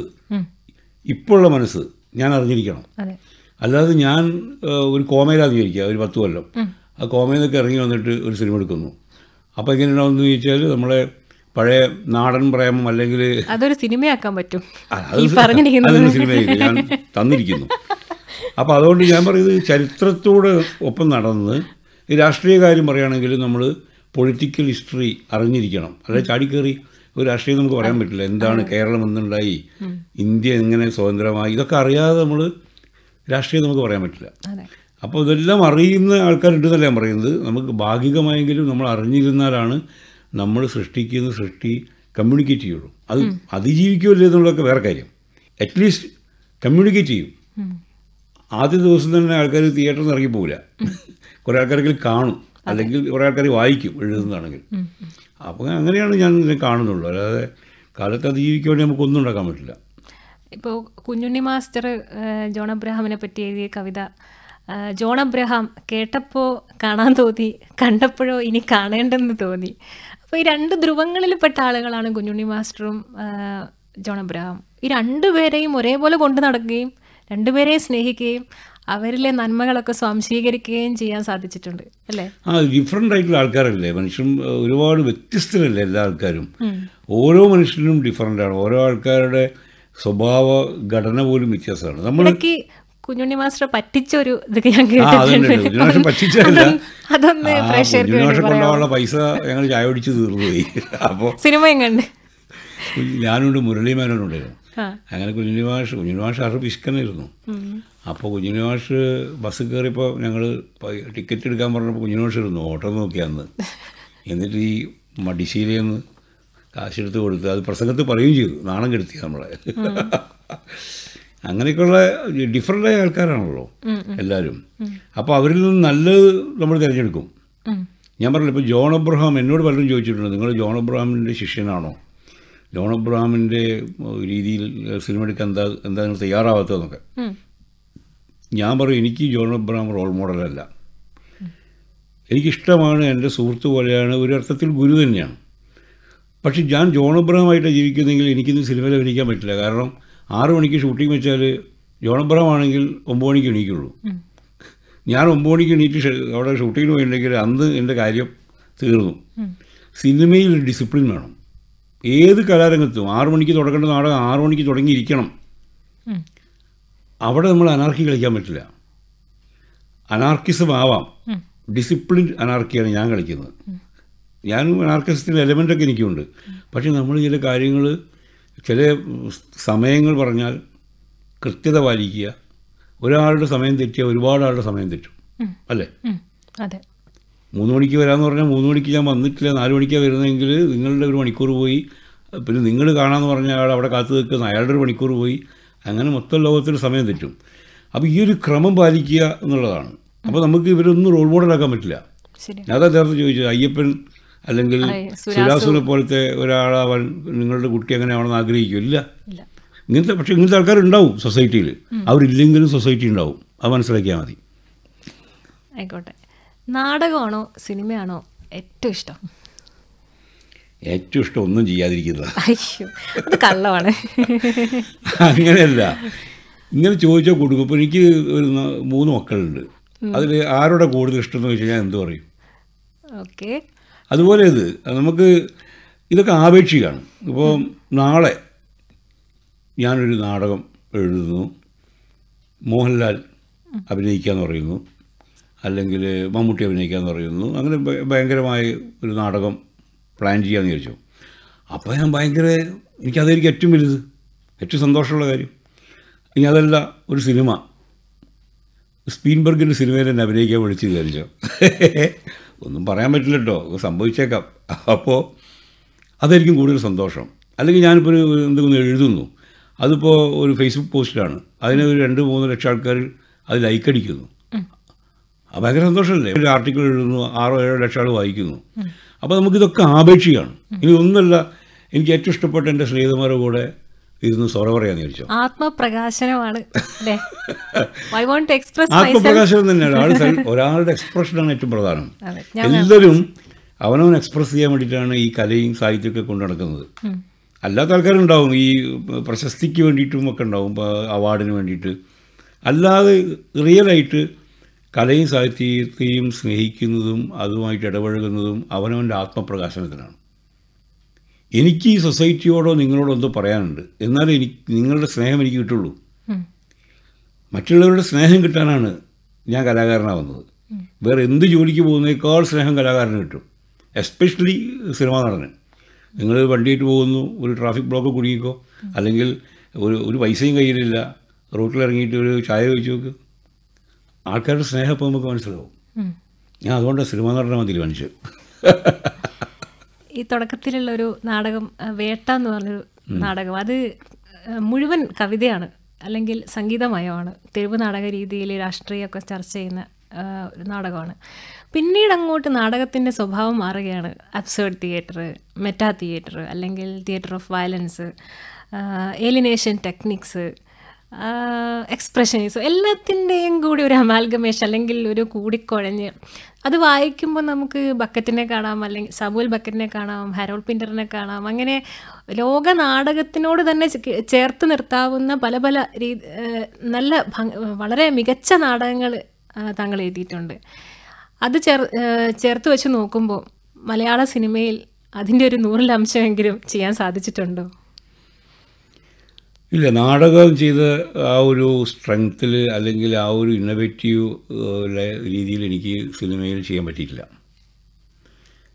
ഇപ്പോഴുള്ള മനസ്സ് ഞാൻ അറിഞ്ഞിരിക്കണം അല്ലാതെ ഞാൻ ഒരു കോമയിലാണ് വിചാരിക്കുക ഒരു പത്ത് കൊല്ലം ആ കോമയിൽ നിന്നൊക്കെ ഇറങ്ങി വന്നിട്ട് ഒരു സിനിമ എടുക്കുന്നു അപ്പോൾ എന്ന് ചോദിച്ചാൽ നമ്മളെ പഴയ നാടൻ പ്രേമം അല്ലെങ്കിൽ അതൊരു സിനിമയാക്കാൻ പറ്റും അതൊരു സിനിമയായിരിക്കും ഞാൻ തന്നിരിക്കുന്നു അപ്പോൾ അതുകൊണ്ട് ഞാൻ പറയുന്നത് ചരിത്രത്തോട് ഒപ്പം നടന്ന് രാഷ്ട്രീയ കാര്യം പറയുകയാണെങ്കിൽ നമ്മൾ പൊളിറ്റിക്കൽ ഹിസ്റ്ററി അറിഞ്ഞിരിക്കണം അല്ലെങ്കിൽ ചാടിക്കേറി ഒരു രാഷ്ട്രീയം നമുക്ക് പറയാൻ പറ്റില്ല എന്താണ് കേരളം എന്നുണ്ടായി ഇന്ത്യ എങ്ങനെ സ്വതന്ത്രമായി ഇതൊക്കെ അറിയാതെ നമ്മൾ രാഷ്ട്രീയം നമുക്ക് പറയാൻ പറ്റില്ല അപ്പോൾ ഇതെല്ലാം അറിയുന്ന ആൾക്കാരുണ്ടെന്നല്ല ഞാൻ പറയുന്നത് നമുക്ക് ഭാഗികമായെങ്കിലും നമ്മൾ അറിഞ്ഞിരുന്നാലാണ് നമ്മൾ സൃഷ്ടിക്കുന്ന സൃഷ്ടി കമ്മ്യൂണിക്കേറ്റ് ചെയ്യുള്ളൂ അത് അതിജീവിക്കുമല്ലേ എന്നുള്ളതൊക്കെ വേറെ കാര്യം അറ്റ്ലീസ്റ്റ് കമ്മ്യൂണിക്കേറ്റ് ചെയ്യും ആദ്യ ദിവസം തന്നെ ആൾക്കാർ തിയേറ്ററിൽ നിന്ന് ഇറങ്ങി പോകില്ല കുറേ ആൾക്കാരെങ്കിലും കാണും അല്ലെങ്കിൽ കുറേ ആൾക്കാർ വായിക്കും എഴുതുന്നതാണെങ്കിൽ അപ്പോൾ അങ്ങനെയാണ് ഞാൻ ഇതിനെ കാണുന്നുള്ളൂ അല്ലാതെ കാലത്ത് അതിജീവിക്കാൻ നമുക്ക് ഒന്നും ഉണ്ടാക്കാൻ പറ്റില്ല ഇപ്പോൾ കുഞ്ഞുണ്ണി മാസ്റ്റർ ജോൺ അബ്രഹാമിനെ പറ്റി എഴുതിയ കവിത ജോൺ അബ്രഹാം കേട്ടപ്പോൾ കാണാൻ തോന്നി കണ്ടപ്പോഴോ ഇനി കാണേണ്ടെന്ന് തോന്നി അപ്പോൾ ഈ രണ്ട് ധ്രുവങ്ങളിൽ പെട്ട ആളുകളാണ് കുഞ്ഞുണ്ണി മാസ്റ്ററും ജോൺ അബ്രഹാം ഈ രണ്ടുപേരെയും ഒരേപോലെ കൊണ്ടു നടക്കുകയും രണ്ടുപേരെയും സ്നേഹിക്കുകയും അവരിലെ നന്മകളൊക്കെ സ്വാംശീകരിക്കുകയും ചെയ്യാൻ സാധിച്ചിട്ടുണ്ട് അല്ലേ ആ ഡിഫറെൻ്റ് ആയിട്ടുള്ള ആൾക്കാരല്ലേ മനുഷ്യൻ ഒരുപാട് വ്യത്യസ്തരല്ലേ എല്ലാ ആൾക്കാരും ഓരോ മനുഷ്യനും ഡിഫറെൻ്റ് ആണ് ഓരോ ആൾക്കാരുടെ സ്വഭാവ ഘടന പോലും വ്യത്യാസമാണ് നമ്മൾ കുഞ്ഞുണ്ണി മാസ്റ്റർ പറ്റിച്ചൊരു ഇതൊക്കെ ഞാൻ കേട്ടിട്ടുണ്ട് പൈസ ഞങ്ങൾ ചായ പിടിച്ച് തീർന്നു പോയി അപ്പോൾ സിനിമയും കണ്ട് ഞാനുണ്ട് മുരളി മേനോനുണ്ടായിരുന്നു അങ്ങനെ കുഞ്ഞിന് മാഷ് കുഞ്ഞിന് മാഷ് അർപ്പിഷ്കനായിരുന്നു അപ്പോൾ കുഞ്ഞിന് മാഷ് ബസ് കയറിയപ്പോൾ ഞങ്ങൾ ടിക്കറ്റ് എടുക്കാൻ പറഞ്ഞപ്പോൾ കുഞ്ഞിന് മാഷ് ഇരുന്നു ഓട്ടോ നോക്കിയാന്ന് [LAUGHS] എന്നിട്ട് ഈ മടിശീലയെന്ന് കാശെടുത്ത് കൊടുത്ത് അത് പ്രസംഗത്തിൽ പറയുകയും ചെയ്തു നാണം കെടുത്തി നമ്മളെ അങ്ങനെയൊക്കെയുള്ള ഡിഫറൻ്റ് ആയ ആൾക്കാരാണല്ലോ എല്ലാവരും അപ്പോൾ അവരിൽ നിന്ന് നല്ലത് നമ്മൾ തിരഞ്ഞെടുക്കും ഞാൻ പറഞ്ഞില്ല ഇപ്പോൾ ജോൺ അബ്രഹാം എന്നോട് പലരും ചോദിച്ചിട്ടുണ്ട് നിങ്ങൾ ജോൺ അബ്രഹാമിൻ്റെ ശിഷ്യനാണോ ജോൺ അബ്രഹാമിൻ്റെ രീതിയിൽ സിനിമ എടുക്കാൻ എന്താ എന്താ നിങ്ങൾ തയ്യാറാവാത്തതെന്നൊക്കെ ഞാൻ പറയും എനിക്ക് ജോൺ അബ്രഹാം റോൾ മോഡലല്ല എനിക്കിഷ്ടമാണ് എൻ്റെ സുഹൃത്ത് പോലെയാണ് ഒരു അർത്ഥത്തിൽ ഗുരു തന്നെയാണ് പക്ഷേ ഞാൻ ജോൺ അബ്രഹാമായിട്ടാണ് ജീവിക്കുന്നെങ്കിൽ എനിക്കിന്ന് സിനിമയിൽ അഭിനയിക്കാൻ പറ്റില്ല കാരണം ആറ് മണിക്ക് ഷൂട്ടിംഗ് വെച്ചാൽ ജോൺ അബ്രഹാം ആണെങ്കിൽ ഒമ്പത് മണിക്ക് എണീക്കുള്ളൂ ഞാൻ ഒമ്പത് മണിക്ക് എണീറ്റ് അവിടെ ഷൂട്ടിങ്ങിന് പോയിട്ടുണ്ടെങ്കിൽ അന്ന് എൻ്റെ കാര്യം തീർന്നു സിനിമയിൽ ഡിസിപ്ലിൻ വേണം ഏത് കലാരംഗത്തും ആറു മണിക്ക് തുടങ്ങേണ്ട നാടകം ആറു മണിക്ക് തുടങ്ങിയിരിക്കണം അവിടെ നമ്മൾ അനാർക്കി കളിക്കാൻ പറ്റില്ല അനാർക്കിസം ആവാം ഡിസിപ്ലിൻ അനാർക്കിയാണ് ഞാൻ കളിക്കുന്നത് ഞാനും അനാർക്കിസത്തിൻ്റെ എലമെൻ്റൊക്കെ എനിക്കുണ്ട് പക്ഷേ നമ്മൾ ചില കാര്യങ്ങൾ ചില സമയങ്ങൾ പറഞ്ഞാൽ കൃത്യത പാലിക്കുക ഒരാളുടെ സമയം തെറ്റിയാൽ ഒരുപാട് ആളുടെ സമയം തെറ്റും അല്ലേ അതെ മൂന്ന് മണിക്ക് വരാമെന്ന് പറഞ്ഞാൽ മൂന്ന് മണിക്ക് ഞാൻ വന്നിട്ടില്ല നാല് മണിക്കാണ് വരുന്നതെങ്കിൽ നിങ്ങളുടെ ഒരു മണിക്കൂർ പോയി പിന്നെ നിങ്ങൾ കാണാമെന്ന് പറഞ്ഞാൽ അയാൾ അവിടെ കാത്തു നിൽക്കുന്ന അയാളുടെ ഒരു മണിക്കൂർ പോയി അങ്ങനെ മൊത്തം ലോകത്തിൽ സമയം തെറ്റും അപ്പോൾ ഈ ഒരു ക്രമം പാലിക്കുക എന്നുള്ളതാണ് അപ്പോൾ നമുക്ക് ഇവരൊന്നും റോൾ മോഡലാക്കാൻ പറ്റില്ല അതാ ചേർത്ത് ചോദിച്ചത് അയ്യപ്പൻ അല്ലെങ്കിൽ സുരാസുനെ പോലത്തെ ഒരാളാവാൻ നിങ്ങളുടെ കുട്ടി അങ്ങനെ ആവണമെന്ന് ഇല്ല ഇങ്ങനത്തെ പക്ഷേ ഇങ്ങനത്തെ ആൾക്കാരുണ്ടാവും സൊസൈറ്റിയിൽ അവരില്ലെങ്കിലും സൊസൈറ്റി ഉണ്ടാവും അത് മനസ്സിലാക്കിയാൽ മതി ആയിക്കോട്ടെ നാടകമാണോ സിനിമയാണോ ഏറ്റവും ഇഷ്ടം ഏറ്റവും ഇഷ്ടം ഒന്നും ചെയ്യാതിരിക്കുന്നതാണ് അയ്യോ അത് കള്ളമാണ് അങ്ങനെയല്ല ഇങ്ങനെ ചോദിച്ചാൽ കൊടുക്കും ഇപ്പോൾ എനിക്ക് ഒരു മൂന്ന് മക്കളുണ്ട് അതിൽ ആരോടെ കൂടുതൽ ഇഷ്ടം എന്ന് ചോദിച്ചാൽ ഞാൻ എന്ത് പറയും ഓക്കെ അതുപോലെ ഇത് നമുക്ക് ഇതൊക്കെ ആപേക്ഷികമാണ് ഇപ്പോൾ നാളെ ഞാനൊരു നാടകം എഴുതുന്നു മോഹൻലാൽ എന്ന് പറയുന്നു അല്ലെങ്കിൽ മമ്മൂട്ടി അഭിനയിക്കാമെന്ന് പറയുന്നു അങ്ങനെ ഭയങ്കരമായി ഒരു നാടകം പ്ലാൻ ചെയ്യാമെന്ന് വിചാരിച്ചു അപ്പോൾ ഞാൻ ഭയങ്കര എനിക്കതായിരിക്കും ഏറ്റവും വലുത് ഏറ്റവും സന്തോഷമുള്ള കാര്യം ഇനി അതല്ല ഒരു സിനിമ സ്പീൻബർഗിൻ്റെ സിനിമയിൽ തന്നെ അഭിനയിക്കാൻ വിളിച്ച് വിചാരിച്ചോ [LAUGHS] ഒന്നും പറയാൻ പറ്റില്ല കേട്ടോ സംഭവിച്ചേക്കാം അപ്പോൾ അതായിരിക്കും കൂടുതൽ സന്തോഷം അല്ലെങ്കിൽ ഞാനിപ്പോൾ ഒരു എന്തെങ്കിലും എഴുതുന്നു അതിപ്പോൾ ഒരു ഫേസ്ബുക്ക് പോസ്റ്റിലാണ് അതിന് ഒരു രണ്ട് മൂന്ന് ലക്ഷം ആൾക്കാർ അത് ലൈക്ക് അടിക്കുന്നു ഭയങ്കര സന്തോഷമല്ലേ ഒരു ആർട്ടിക്കിൾ എഴുതുന്നു ആറോ ഏഴോ ലക്ഷം ആൾ വായിക്കുന്നു അപ്പോൾ നമുക്കിതൊക്കെ ആപേക്ഷികമാണ് ഇനി ഒന്നുമല്ല എനിക്ക് ഏറ്റവും ഇഷ്ടപ്പെട്ട എൻ്റെ സ്നേഹിതന്മാരുടെ കൂടെ ഇരുന്ന് സോറ പറയാന്ന് ചോദിച്ചു ആത്മപ്രകാശനമാണ് [LAUGHS] ആത്മപ്രകാശനം തന്നെയാണ് ആൾ [LAUGHS] ഒരാളുടെ എക്സ്പ്രഷനാണ് ഏറ്റവും പ്രധാനം എല്ലാവരും അവനവൻ എക്സ്പ്രസ് ചെയ്യാൻ വേണ്ടിയിട്ടാണ് ഈ കലയും സാഹിത്യമൊക്കെ കൊണ്ടു നടക്കുന്നത് അല്ലാത്ത ആൾക്കാരുണ്ടാവും ഈ പ്രശസ്തിക്ക് വേണ്ടിയിട്ടും ഒക്കെ ഉണ്ടാവും അവാർഡിന് വേണ്ടിയിട്ട് അല്ലാതെ റിയലായിട്ട് കലയും സാഹിത്യത്തെയും സ്നേഹിക്കുന്നതും അതുമായിട്ട് ഇടപഴകുന്നതും അവനവൻ്റെ ആത്മപ്രകാശനത്തിനാണ് എനിക്ക് ഈ സൊസൈറ്റിയോടോ നിങ്ങളോടോ എന്തോ പറയാനുണ്ട് എന്നാലും എനിക്ക് നിങ്ങളുടെ സ്നേഹം എനിക്ക് കിട്ടുള്ളൂ മറ്റുള്ളവരുടെ സ്നേഹം കിട്ടാനാണ് ഞാൻ കലാകാരനാവുന്നത് വേറെ എന്ത് ജോലിക്ക് പോകുന്നേക്കാൾ സ്നേഹം കലാകാരന് കിട്ടും എസ്പെഷ്യലി സിനിമാ നടന് നിങ്ങൾ വണ്ടിയിട്ട് പോകുന്നു ഒരു ട്രാഫിക് ബ്ലോക്ക് കുടുങ്ങിക്കോ അല്ലെങ്കിൽ ഒരു ഒരു പൈസയും കയ്യിലില്ല റോട്ടിൽ ഇറങ്ങിയിട്ട് ഒരു ചായ വെച്ച് നോക്ക് ആൾക്കാരുടെ സ്നേഹം ഇപ്പോൾ നമുക്ക് മനസ്സിലാവും ഞാൻ അതുകൊണ്ട് സിനിമ മതി മനുഷ്യൻ ഈ തുടക്കത്തിലുള്ള ഒരു നാടകം വേട്ട എന്ന് പറഞ്ഞൊരു നാടകം അത് മുഴുവൻ കവിതയാണ് അല്ലെങ്കിൽ സംഗീതമയമാണ് തെരുവ് നാടക രീതിയിൽ രാഷ്ട്രീയമൊക്കെ ചർച്ച ചെയ്യുന്ന ഒരു നാടകമാണ് പിന്നീട് അങ്ങോട്ട് നാടകത്തിൻ്റെ സ്വഭാവം മാറുകയാണ് അബ്സേർഡ് തിയേറ്റർ മെറ്റാ തിയേറ്റർ അല്ലെങ്കിൽ theatre of violence alienation techniques expressionism എല്ലാത്തിൻ്റെയും കൂടി ഒരു അമാൽഗമേഷൻ അല്ലെങ്കിൽ ഒരു കൂടിക്കുഴഞ്ഞ് അത് വായിക്കുമ്പോൾ നമുക്ക് ബക്കറ്റിനെ കാണാം അല്ലെങ്കിൽ സബുൽ ബക്കറ്റിനെ കാണാം ഹരോൾ പിൻറ്ററിനെ കാണാം അങ്ങനെ ലോക നാടകത്തിനോട് തന്നെ ചേർത്ത് നിർത്താവുന്ന പല പല നല്ല വളരെ മികച്ച നാടകങ്ങൾ താങ്കൾ എഴുതിയിട്ടുണ്ട് അത് ചേർ ചേർത്ത് വെച്ച് നോക്കുമ്പോൾ മലയാള സിനിമയിൽ അതിൻ്റെ ഒരു നൂറിലംശമെങ്കിലും ചെയ്യാൻ സാധിച്ചിട്ടുണ്ടോ ഇല്ല നാടകം ചെയ്ത് ആ ഒരു സ്ട്രെങ്ത്തിൽ അല്ലെങ്കിൽ ആ ഒരു ഇന്നവേറ്റീവ് രീതിയിൽ എനിക്ക് സിനിമയിൽ ചെയ്യാൻ പറ്റിയിട്ടില്ല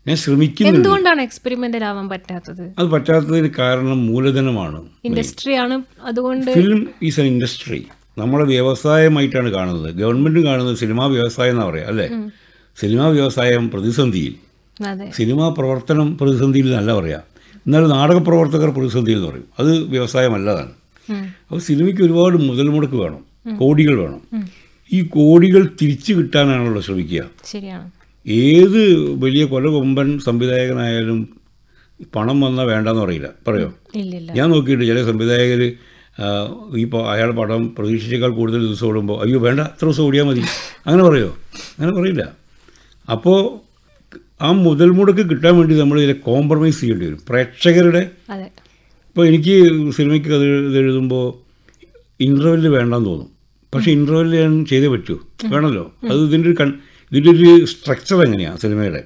ഞാൻ ശ്രമിക്കുന്നു എന്തുകൊണ്ടാണ് എക്സ്പെരിമെന്റൽ ആവാൻ പറ്റാത്തത് അത് പറ്റാത്തതിന് കാരണം മൂലധനമാണ് ഇൻഡസ്ട്രിയാണ് അതുകൊണ്ട് ഫിലിം ഈസ് എൻ ഇൻഡസ്ട്രി നമ്മളെ വ്യവസായമായിട്ടാണ് കാണുന്നത് ഗവൺമെന്റും കാണുന്നത് സിനിമാ വ്യവസായം എന്നാ പറയാം അല്ലേ സിനിമാ വ്യവസായം പ്രതിസന്ധിയിൽ സിനിമാ പ്രവർത്തനം പ്രതിസന്ധിയിൽ നല്ല പറയാം എന്നാലും നാടക പ്രവർത്തകർ പ്രതിസന്ധിയിൽ എന്ന് പറയും അത് വ്യവസായമല്ലതാണ് അപ്പോൾ സിനിമയ്ക്ക് ഒരുപാട് മുതൽ മുടക്ക് വേണം കോടികൾ വേണം ഈ കോടികൾ തിരിച്ചു കിട്ടാനാണല്ലോ ശ്രമിക്കുക ശരിയാണ് ഏത് വലിയ കൊല കൊമ്പൻ സംവിധായകനായാലും പണം വന്നാൽ വേണ്ടെന്ന് പറയില്ല പറയോ ഞാൻ നോക്കിയിട്ട് ചില സംവിധായകർ ഈ അയാൾ പടം പ്രതീക്ഷിച്ചേക്കാൾ കൂടുതൽ ദിവസം ഓടുമ്പോൾ അയ്യോ വേണ്ട അത്ര ദിവസം ഓടിയാൽ മതി അങ്ങനെ പറയോ അങ്ങനെ പറയില്ല അപ്പോൾ ആ മുതൽ മുടക്ക് കിട്ടാൻ വേണ്ടി നമ്മൾ ഇതിലെ കോംപ്രമൈസ് ചെയ്യേണ്ടി വരും പ്രേക്ഷകരുടെ അപ്പോൾ എനിക്ക് സിനിമയ്ക്ക് അത് എഴുതുമ്പോൾ ഇൻ്റർവെല് വേണ്ടെന്ന് തോന്നും പക്ഷേ ഇൻ്റർവെല് ഞാൻ ചെയ്തേ പറ്റൂ വേണമല്ലോ അത് ഇതിൻ്റെ ഒരു കൺ ഇതിൻ്റെ ഒരു സ്ട്രക്ചർ എങ്ങനെയാണ് സിനിമയുടെ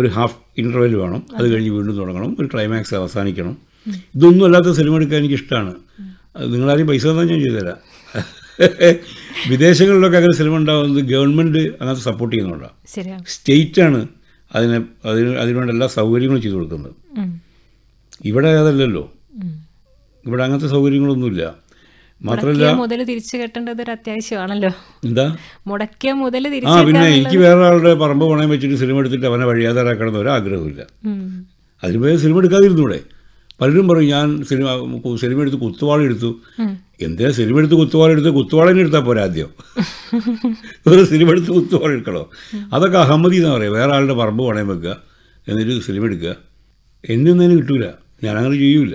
ഒരു ഹാഫ് ഇൻ്റർവെല് വേണം അത് കഴിഞ്ഞ് വീണ്ടും തുടങ്ങണം ഒരു ക്ലൈമാക്സ് അവസാനിക്കണം ഇതൊന്നും അല്ലാത്ത സിനിമ എടുക്കാൻ എനിക്ക് നിങ്ങളാരും പൈസ തന്നെ ഞാൻ ചെയ്തുതരാം വിദേശങ്ങളിലൊക്കെ അങ്ങനെ സിനിമ ഉണ്ടാകുന്നത് ഗവൺമെൻറ് അങ്ങനത്തെ സപ്പോർട്ട് സ്റ്റേറ്റ് സ്റ്റേറ്റാണ് അതിനെ അതിന് അതിനുവേണ്ട എല്ലാ സൗകര്യങ്ങളും ചെയ്തു കൊടുക്കുന്നത് ഇവിടെ അതല്ലല്ലോ ഇവിടെ അങ്ങനത്തെ സൗകര്യങ്ങളൊന്നുമില്ല മാത്രമല്ല മുതൽ തിരിച്ചു കെട്ടേണ്ടത് ഒരു അത്യാവശ്യമാണല്ലോ എന്താ മുടക്കിയ മുതൽ ആ പിന്നെ എനിക്ക് വേറെ ആളുടെ പറമ്പ് പണയം വെച്ചിട്ട് സിനിമ എടുത്തിട്ട് അവനെ വഴിയാതാരാക്കണമെന്ന് ഒരാഗ്രഹമില്ല അതിന് പേര് സിനിമ എടുക്കാതിരുന്നൂടെ പലരും പറയും ഞാൻ സിനിമ സിനിമ എടുത്ത് കുത്തുവാള എടുത്തു സിനിമ എടുത്ത് കുത്തുവാള എടുത്ത് കുത്തുവാളിനെ എടുത്താൽ പോരാ ആദ്യം ഒരു [LAUGHS] സിനിമ എടുത്ത് കുത്തുവാള എടുക്കണോ അതൊക്കെ അഹമ്മതി എന്ന് പറയാം വേറെ ആളുടെ പറമ്പ് പണയം വെക്കുക എന്നിട്ട് സിനിമ എടുക്കുക തന്നെ കിട്ടൂല ഞാനങ്ങനെ ചെയ്യൂല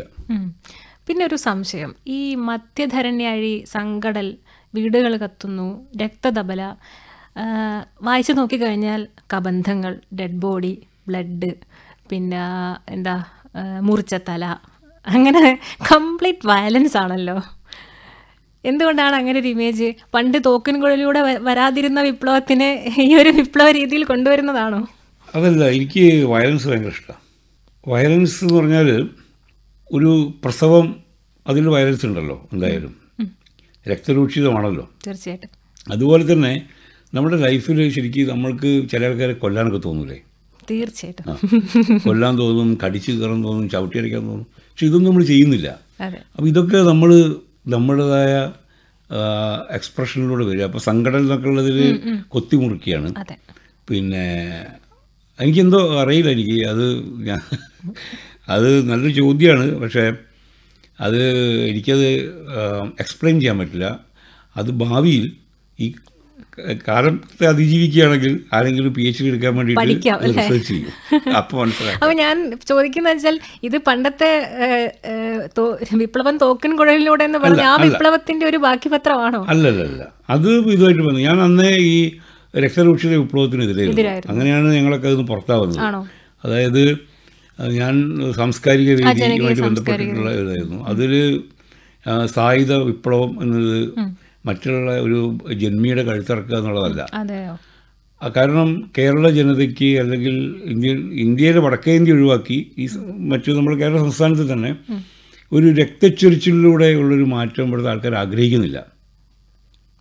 പിന്നെ ഒരു സംശയം ഈ മധ്യധരണ്യാഴി സങ്കടൽ വീടുകൾ കത്തുന്നു രക്തതബല വായിച്ചു നോക്കിക്കഴിഞ്ഞാൽ കബന്ധങ്ങൾ ഡെഡ് ബോഡി ബ്ലഡ് പിന്നെ എന്താ മുറിച്ച തല അങ്ങനെ കംപ്ലീറ്റ് വയലൻസ് ആണല്ലോ എന്തുകൊണ്ടാണ് അങ്ങനെ ഒരു ഇമേജ് പണ്ട് തോക്കിൻകുഴലിലൂടെ വരാതിരുന്ന വിപ്ലവത്തിന് ഈ ഒരു വിപ്ലവ രീതിയിൽ കൊണ്ടുവരുന്നതാണോ അതല്ല എനിക്ക് വയലൻസ് ഭയങ്കര ഇഷ്ടമാണ് വയലൻസ് എന്ന് പറഞ്ഞാൽ ഒരു പ്രസവം അതിൽ വൈറസ് ഉണ്ടല്ലോ എന്തായാലും രക്തരൂക്ഷിതമാണല്ലോ തീർച്ചയായിട്ടും അതുപോലെ തന്നെ നമ്മുടെ ലൈഫിൽ ശരിക്കും നമ്മൾക്ക് ചില ആൾക്കാരെ കൊല്ലാനൊക്കെ തോന്നൂലേ തീർച്ചയായിട്ടും കൊല്ലാൻ തോന്നും കടിച്ചു കയറാൻ തോന്നും അടിക്കാൻ തോന്നും പക്ഷെ ഇതൊന്നും നമ്മൾ ചെയ്യുന്നില്ല അപ്പോൾ ഇതൊക്കെ നമ്മൾ നമ്മുടേതായ എക്സ്പ്രഷനിലൂടെ വരിക അപ്പോൾ സങ്കടം എന്നൊക്കെ ഉള്ളതിൽ മുറുക്കിയാണ് പിന്നെ എനിക്കെന്തോ അറിയില്ല എനിക്ക് അത് ഞാൻ അത് നല്ലൊരു ചോദ്യമാണ് പക്ഷേ അത് എനിക്കത് എക്സ്പ്ലെയിൻ ചെയ്യാൻ പറ്റില്ല അത് ഭാവിയിൽ ഈ കാലത്തെ അതിജീവിക്കുകയാണെങ്കിൽ ആരെങ്കിലും പി എച്ച് ഡി എടുക്കാൻ വേണ്ടിയിട്ട് റിസർച്ച് ചെയ്യും അപ്പോൾ മനസ്സിലാക്കും അപ്പോൾ ഞാൻ ചോദിക്കുന്ന വെച്ചാൽ ഇത് പണ്ടത്തെ വിപ്ലവം തോക്കൻ കുഴലിലൂടെ എന്ന് പറഞ്ഞ ആ വിപ്ലവത്തിന്റെ ഒരു ബാക്കി പത്രമാണോ അല്ലല്ല അത് ഇതുമായിട്ട് വന്നു ഞാൻ അന്നേ ഈ രക്തരൂക്ഷിത വിപ്ലവത്തിനെതിരെ അങ്ങനെയാണ് ഞങ്ങളൊക്കെ അതിന് പുറത്താവുന്നത് അതായത് ഞാൻ സാംസ്കാരിക വേദിയുമായിട്ട് ബന്ധപ്പെട്ടിട്ടുള്ള ഇതായിരുന്നു അതിൽ സായുധ വിപ്ലവം എന്നത് മറ്റുള്ള ഒരു ജന്മിയുടെ കഴുത്തിറക്കുക എന്നുള്ളതല്ല കാരണം കേരള ജനതയ്ക്ക് അല്ലെങ്കിൽ ഇന്ത്യ ഇന്ത്യയിലെ വടക്കേ ഇന്ത്യ ഒഴിവാക്കി ഈ മറ്റു നമ്മുടെ കേരള സംസ്ഥാനത്ത് തന്നെ ഒരു രക്തച്ചൊരിച്ചിലൂടെ ഉള്ളൊരു മാറ്റം ഇവിടുത്തെ ആൾക്കാർ ആഗ്രഹിക്കുന്നില്ല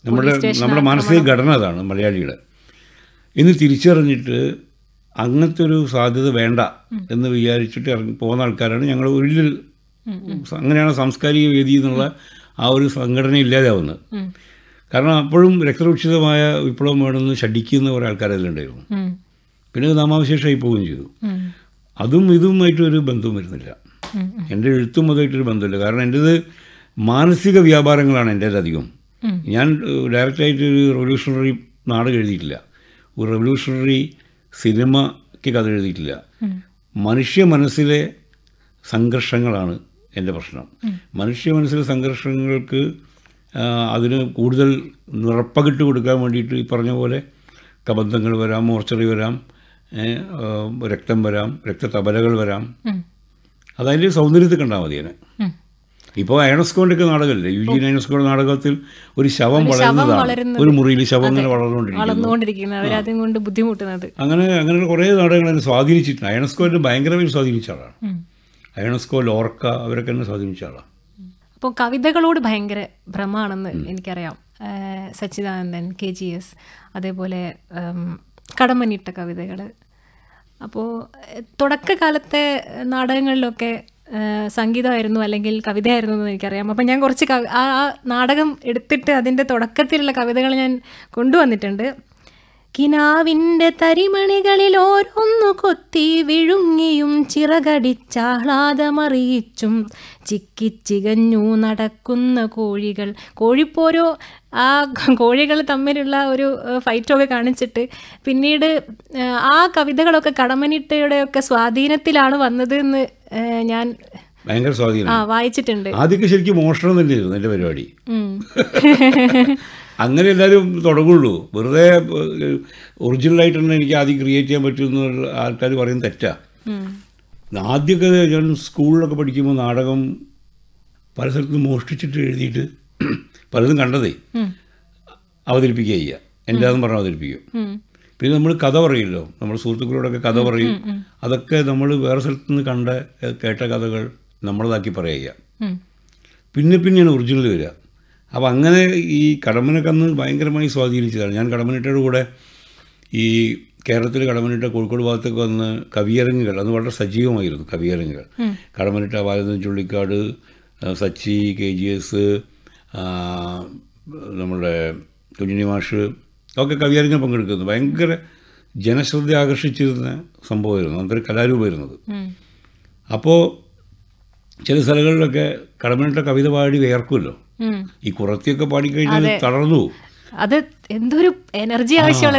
നമ്മുടെ നമ്മുടെ മാനസിക ഘടന അതാണ് മലയാളിയുടെ എന്ന് തിരിച്ചറിഞ്ഞിട്ട് അങ്ങനത്തെ ഒരു സാധ്യത വേണ്ട എന്ന് വിചാരിച്ചിട്ട് ഇറങ്ങി പോകുന്ന ആൾക്കാരാണ് ഞങ്ങൾ ഉള്ളിൽ അങ്ങനെയാണ് സാംസ്കാരിക വേദി എന്നുള്ള ആ ഒരു സംഘടന ഇല്ലാതാവുന്നത് കാരണം അപ്പോഴും രക്തരൂക്ഷിതമായ വിപ്ലവം വേണമെന്ന് ഷഡിക്കുന്ന കുറേ ആൾക്കാരെല്ലാം പിന്നെ നാമാവശേഷമായി പോവുകയും ചെയ്തു അതും ഇതുമായിട്ടൊരു ബന്ധവും വരുന്നില്ല എൻ്റെ എഴുത്തും അതായിട്ടൊരു ബന്ധമില്ല കാരണം എൻ്റേത് മാനസിക വ്യാപാരങ്ങളാണ് അധികം ഞാൻ ഡയറക്റ്റായിട്ട് ഒരു റെവല്യൂഷണറി നാട് എഴുതിയിട്ടില്ല ഒരു റെവല്യൂഷണറി സിനിമയ്ക്ക് കഥ എഴുതിയിട്ടില്ല മനുഷ്യ മനസ്സിലെ സംഘർഷങ്ങളാണ് എൻ്റെ പ്രശ്നം മനുഷ്യ മനസ്സിലെ സംഘർഷങ്ങൾക്ക് അതിന് കൂടുതൽ നിറപ്പകിട്ട് കൊടുക്കാൻ വേണ്ടിയിട്ട് ഈ പറഞ്ഞ പോലെ കബന്ധങ്ങൾ വരാം മോർച്ചറി വരാം രക്തം വരാം രക്തതബലകൾ വരാം അതതിൻ്റെ സൗന്ദര്യത്തിൽ കണ്ടാൽ മതി അതിനെ ഇപ്പോൾ അയണസ്കോണ്ടൊക്കെ നാടകമല്ലേ യുജീൻ അയണസ്കോണ്ട് നാടകത്തിൽ ഒരു ശവം വളരുന്നതാണ് ഒരു മുറിയിൽ ശവം ഇങ്ങനെ വളർന്നുകൊണ്ടിരിക്കുന്നത് കൊണ്ട് ബുദ്ധിമുട്ടുന്നത് അങ്ങനെ അങ്ങനെ കുറേ നാടകങ്ങൾ എന്നെ സ്വാധീനിച്ചിട്ടുണ്ട് അയണസ്കോൻ്റെ ഭയങ്കരമായി സ്വാധീനിച്ച ആളാണ് അയണസ്കോ ലോർക്ക അവരൊക്കെ എന്നെ സ്വാധീനിച്ച ആളാണ് അപ്പോൾ കവിതകളോട് ഭയങ്കര ഭ്രമമാണെന്ന് എനിക്കറിയാം സച്ചിദാനന്ദൻ കെ ജി എസ് അതേപോലെ കടമനിട്ട കവിതകൾ അപ്പോൾ തുടക്കകാലത്തെ നാടകങ്ങളിലൊക്കെ സംഗീതമായിരുന്നു അല്ലെങ്കിൽ കവിതയായിരുന്നു എന്ന് എനിക്കറിയാം അപ്പം ഞാൻ കുറച്ച് ആ നാടകം എടുത്തിട്ട് അതിൻ്റെ തുടക്കത്തിലുള്ള കവിതകൾ ഞാൻ കൊണ്ടുവന്നിട്ടുണ്ട് കിനാവിൻ്റെ തരിമണികളിൽ ഓരോന്നു കൊത്തി വിഴുങ്ങിയും ചിറകടിച്ചാഹ്ലാദമറിയിച്ചും ചിക്കിച്ചികഞ്ഞു നടക്കുന്ന കോഴികൾ കോഴിപ്പോരോ ആ കോഴികൾ തമ്മിലുള്ള ഒരു ഫൈറ്റൊക്കെ കാണിച്ചിട്ട് പിന്നീട് ആ കവിതകളൊക്കെ കടമനിട്ടയുടെയൊക്കെ സ്വാധീനത്തിലാണ് വന്നത് എന്ന് ഞാൻ ഭയങ്കര സ്വാധീനം ആ വായിച്ചിട്ടുണ്ട് ആദ്യമൊക്കെ ശരിക്കും മോഷണം തന്നെയായിരുന്നു എൻ്റെ പരിപാടി [LAUGHS] അങ്ങനെ എല്ലാവരും തുടങ്ങുള്ളൂ വെറുതെ ഒറിജിനലായിട്ട് തന്നെ എനിക്ക് ആദ്യം ക്രിയേറ്റ് ചെയ്യാൻ പറ്റുമെന്ന് ആൾക്കാർ പറയും തെറ്റാ ആദ്യമൊക്കെ ഞാൻ സ്കൂളിലൊക്കെ പഠിക്കുമ്പോൾ നാടകം പല സ്ഥലത്തും മോഷ്ടിച്ചിട്ട് എഴുതിയിട്ട് പലതും കണ്ടതേ അവതരിപ്പിക്കുക ചെയ്യുക എൻ്റെ അതും പറഞ്ഞ് അവതരിപ്പിക്കും പിന്നെ നമ്മൾ കഥ പറയില്ലോ നമ്മൾ സുഹൃത്തുക്കളോടൊക്കെ കഥ പറയും അതൊക്കെ നമ്മൾ വേറെ സ്ഥലത്ത് നിന്ന് കണ്ട കേട്ട കഥകൾ നമ്മളതാക്കി പറയുക പിന്നെ പിന്നെയാണ് ഒറിജിനൽ വരിക അപ്പോൾ അങ്ങനെ ഈ കടമനൊക്കെ അന്ന് ഭയങ്കരമായി സ്വാധീനിച്ചതാണ് ഞാൻ കടമനിട്ടയുടെ കൂടെ ഈ കേരളത്തിൽ കടമനിട്ട കോഴിക്കോട് ഭാഗത്തൊക്കെ വന്ന് കവിയരങ്ങുകൾ അന്ന് വളരെ സജീവമായിരുന്നു കവിയരങ്ങുകൾ കടമനിട്ട വാലന്തൻ Chullikkad Sachi K G S നമ്മുടെ കുഞ്ഞിനി മാഷ് ഒക്കെ കവിയരങ്ങൾ പങ്കെടുക്കുന്നു ഭയങ്കര ജനശ്രദ്ധ ആകർഷിച്ചിരുന്ന സംഭവമായിരുന്നു അന്നത്തെ കലാരൂപമായിരുന്നത് അപ്പോൾ ചില സ്ഥലങ്ങളിലൊക്കെ കടമനിട്ട കവിത പാടി വേർക്കുമല്ലോ ഈ കുറത്തിയൊക്കെ പാടിക്കഴിഞ്ഞാൽ തളർന്നു അത് എന്തൊരു എനർജി ആവശ്യമുള്ള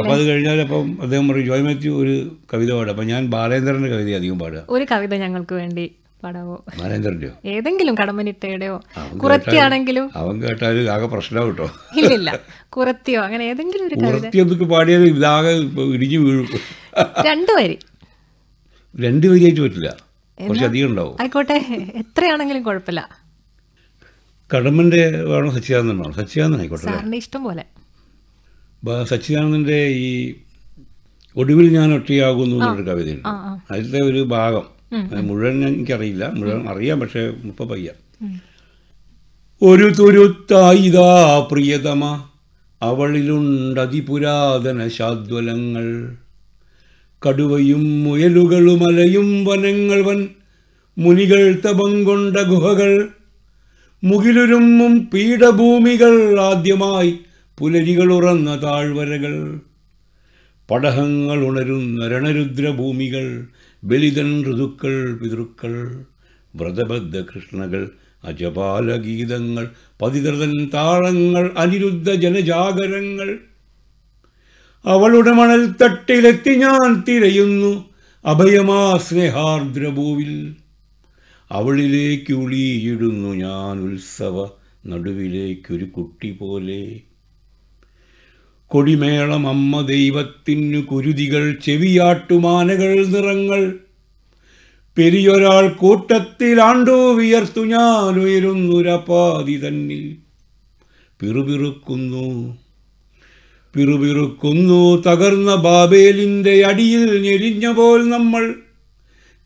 അപ്പം അത് കഴിഞ്ഞാൽ അപ്പം അദ്ദേഹം പറയും ജോയ് മാത്യു ഒരു കവിത പാടുക അപ്പം ഞാൻ ബാലേന്ദ്രൻ്റെ കവിത അധികം പാടുക ഒരു കവിത ഞങ്ങൾക്ക് വേണ്ടി പാടാവോ ബാലേന്ദ്രൻ്റെയോ ഏതെങ്കിലും കടമനിട്ടയുടെയോ കുറത്തിയാണെങ്കിലും അവൻ കേട്ടാൽ ആകെ പ്രശ്നമാണ് കേട്ടോ ഇല്ലില്ല കുറത്തിയോ അങ്ങനെ ഏതെങ്കിലും ഒരു കുറത്തി എന്തൊക്കെ പാടിയത് ഇതാകെ ഇടിഞ്ഞു വീഴും രണ്ടു വരി രണ്ടു വരിയായിട്ട് പറ്റില്ല കുറച്ച് അധികം ഉണ്ടാവും ആയിക്കോട്ടെ എത്രയാണെങ്കിലും കുഴപ്പമില്ല കടമ്പൻ്റെ വേണോ സച്ചിദാനന്ദൻ വേണോ സച്ചിദാനന്ദൻ ആയിക്കോട്ടെ ഇഷ്ടം പോലെ സച്ചിദാനന്ദൻ്റെ ഈ ഒടുവിൽ ഞാൻ ഒട്ടിയാകുന്നു എന്നൊരു കവിതയുണ്ട് അതിലത്തെ ഒരു ഭാഗം മുഴുവൻ എനിക്കറിയില്ല മുഴുവൻ അറിയാം പക്ഷേ ഇപ്പം പയ്യ ഒരു തുരുത്തായിതാ പ്രിയതമ അവളിലുണ്ടതിപുരാതന ശാദ്വലങ്ങൾ കടുവയും മുയലുകളും അലയും വനങ്ങൾ വൻ മുനികൾ തപം കൊണ്ട ഗുഹകൾ മുകിലുരുമ്മും പീഠഭൂമികൾ ആദ്യമായി പുലരികൾ ഉറന്ന താഴ്വരകൾ പടഹങ്ങൾ ഉണരുന്ന രണരുദ്രഭൂമികൾ ബലിതൻ ഋതുക്കൾ പിതൃക്കൾ വ്രതബദ്ധ കൃഷ്ണകൾ അജപാലഗീതങ്ങൾ പതിതൃതൻ താളങ്ങൾ അനിരുദ്ധ ജനജാഗരങ്ങൾ അവളുടെ മണൽത്തട്ടിലെത്തി ഞാൻ തിരയുന്നു അഭയമാ സ്നേഹാർദ്രഭൂവിൽ അവളിലേക്കുളിയിടുന്നു ഞാൻ ഉത്സവ നടുവിലേക്കൊരു കുട്ടി പോലെ കൊടിമേളം അമ്മ ദൈവത്തിനു കുരുതികൾ ചെവിയാട്ടുമാനകൾ നിറങ്ങൾ പെരിയൊരാൾ കൂട്ടത്തിലാണ്ടോ വിയർത്തു ഞാൻ ഉയരുന്നൊരപാതി തന്നിൽ പിറുപിറുക്കുന്നു പിറുപിറുക്കുന്നു തകർന്ന ബാബേലിൻ്റെ അടിയിൽ ഞെരിഞ്ഞ പോൽ നമ്മൾ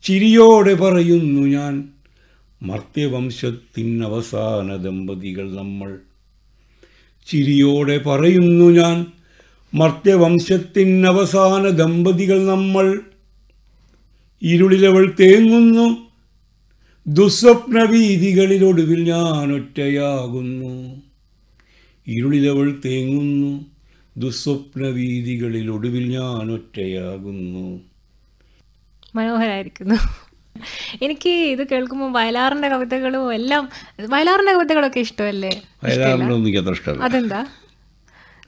ചിരിയോടെ പറയുന്നു ഞാൻ മർത്യവംശത്തിനവസാന ദമ്പതികൾ നമ്മൾ ചിരിയോടെ പറയുന്നു ഞാൻ മർത്യവംശത്തിനവസാന ദമ്പതികൾ നമ്മൾ ഇരുളിലവൾ തേങ്ങുന്നു ദുസ്വപ്നവീതികളിലൊടുവിൽ ഞാൻ ഒറ്റയാകുന്നു ഇരുളിലവൾ തേങ്ങുന്നു ദുസ്വപ്നവീതികളിലൊടുവിൽ ഞാൻ ഒറ്റയാകുന്നു മനോഹരായിരിക്കുന്നു എനിക്ക് ഇത് കേൾക്കുമ്പോൾ വയലാറിന്റെ കവിതകളും എല്ലാം വയലാറിന്റെ കവിതകളൊക്കെ ഇഷ്ടമല്ലേ അതെന്താ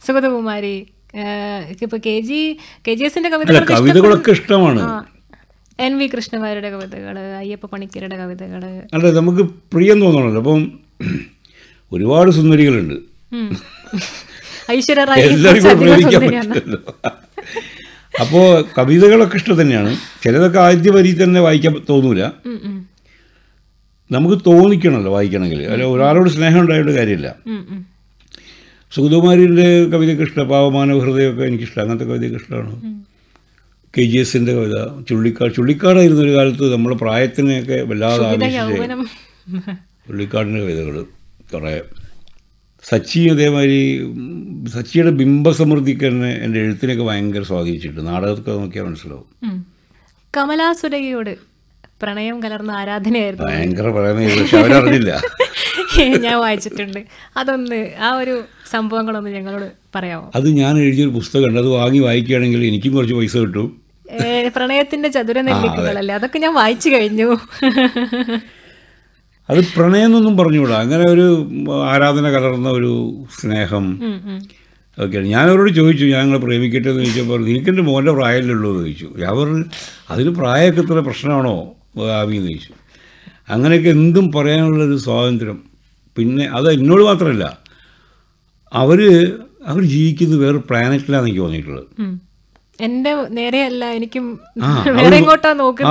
Sugathakumari K G K G എസിന്റെ കവിതകളൊക്കെ ഇഷ്ടമാണ് എൻ വി കൃഷ്ണവാര്യരുടെ കവിതകള് അയ്യപ്പ പണിക്കരുടെ കവിതകള് അല്ല നമുക്ക് പ്രിയം തോന്നണല്ലോ അപ്പം ഒരുപാട് സുന്ദരികളുണ്ട് ഐശ്വര്യ അപ്പോ കവിതകളൊക്കെ ഇഷ്ടം തന്നെയാണ് ചിലതൊക്കെ ആദ്യ വരി തന്നെ വായിക്കാൻ തോന്നൂല നമുക്ക് തോന്നിക്കണല്ലോ വായിക്കണമെങ്കിൽ അല്ല ഒരാളോട് സ്നേഹം ഉണ്ടായിട്ട് കാര്യമില്ല സുഗതകുമാരിയുടെ കവിതയൊക്കെ ഇഷ്ടം പാവമാന ഹൃദയമൊക്കെ എനിക്കിഷ്ടം അങ്ങനത്തെ കവിതയൊക്കെ ഇഷ്ടമാണ് കെ ജി എസിൻ്റെ കവിത ചുള്ളിക്കാട് ചുള്ളിക്കാടായിരുന്നു ഒരു കാലത്ത് നമ്മളെ പ്രായത്തിനെയൊക്കെ വല്ലാതെ ആവേശിച്ച് ചുള്ളിക്കാടിൻ്റെ കവിതകൾ കുറേ സച്ചി അതേമാതിരി സച്ചിയുടെ ബിംബസമൃദ്ധിക്ക് തന്നെ എൻ്റെ എഴുത്തിനൊക്കെ ഭയങ്കര സ്വാധീനിച്ചിട്ടുണ്ട് നാടകത്തൊക്കെ നോക്കിയാൽ മനസ്സിലാവും കമലാസുരയോട് പ്രണയം കലർന്ന ആരാധനയായിരുന്നു ഭയങ്കര അവരറിഞ്ഞില്ല ഞാൻ വായിച്ചിട്ടുണ്ട് അതൊന്ന് ആ ഒരു സംഭവങ്ങളൊന്ന് ഞങ്ങളോട് പറയാമോ അത് ഞാൻ എഴുതിയൊരു പുസ്തകമുണ്ട് അത് വാങ്ങി വായിക്കുകയാണെങ്കിൽ എനിക്കും കുറച്ച് പൈസ കിട്ടും പ്രണയത്തിന്റെ ചതുര നെല്ലിക്കുകളല്ലേ അതൊക്കെ ഞാൻ വായിച്ചു കഴിഞ്ഞു അത് പ്രണയമെന്നൊന്നും പറഞ്ഞുകൂടാ അങ്ങനെ ഒരു ആരാധന കലർന്ന ഒരു സ്നേഹം ഒക്കെയാണ് ഞാൻ അവരോട് ചോദിച്ചു ഞങ്ങൾ പ്രേമിക്കട്ടെ എന്ന് ചോദിച്ചപ്പോൾ നിനക്കെൻ്റെ മോൻ്റെ ഉള്ളൂ എന്ന് ചോദിച്ചു അവർ അതിന് പ്രായമൊക്കെ ഇത്ര പ്രശ്നമാണോ ആവി എന്ന് ചോദിച്ചു അങ്ങനെയൊക്കെ എന്തും പറയാനുള്ളൊരു സ്വാതന്ത്ര്യം പിന്നെ അത് എന്നോട് മാത്രമല്ല അവർ അവർ ജീവിക്കുന്നത് വേറെ പ്ലാനറ്റിലാണ് എനിക്ക് തോന്നിയിട്ടുള്ളത് എൻ്റെ നേരെയല്ല എനിക്കും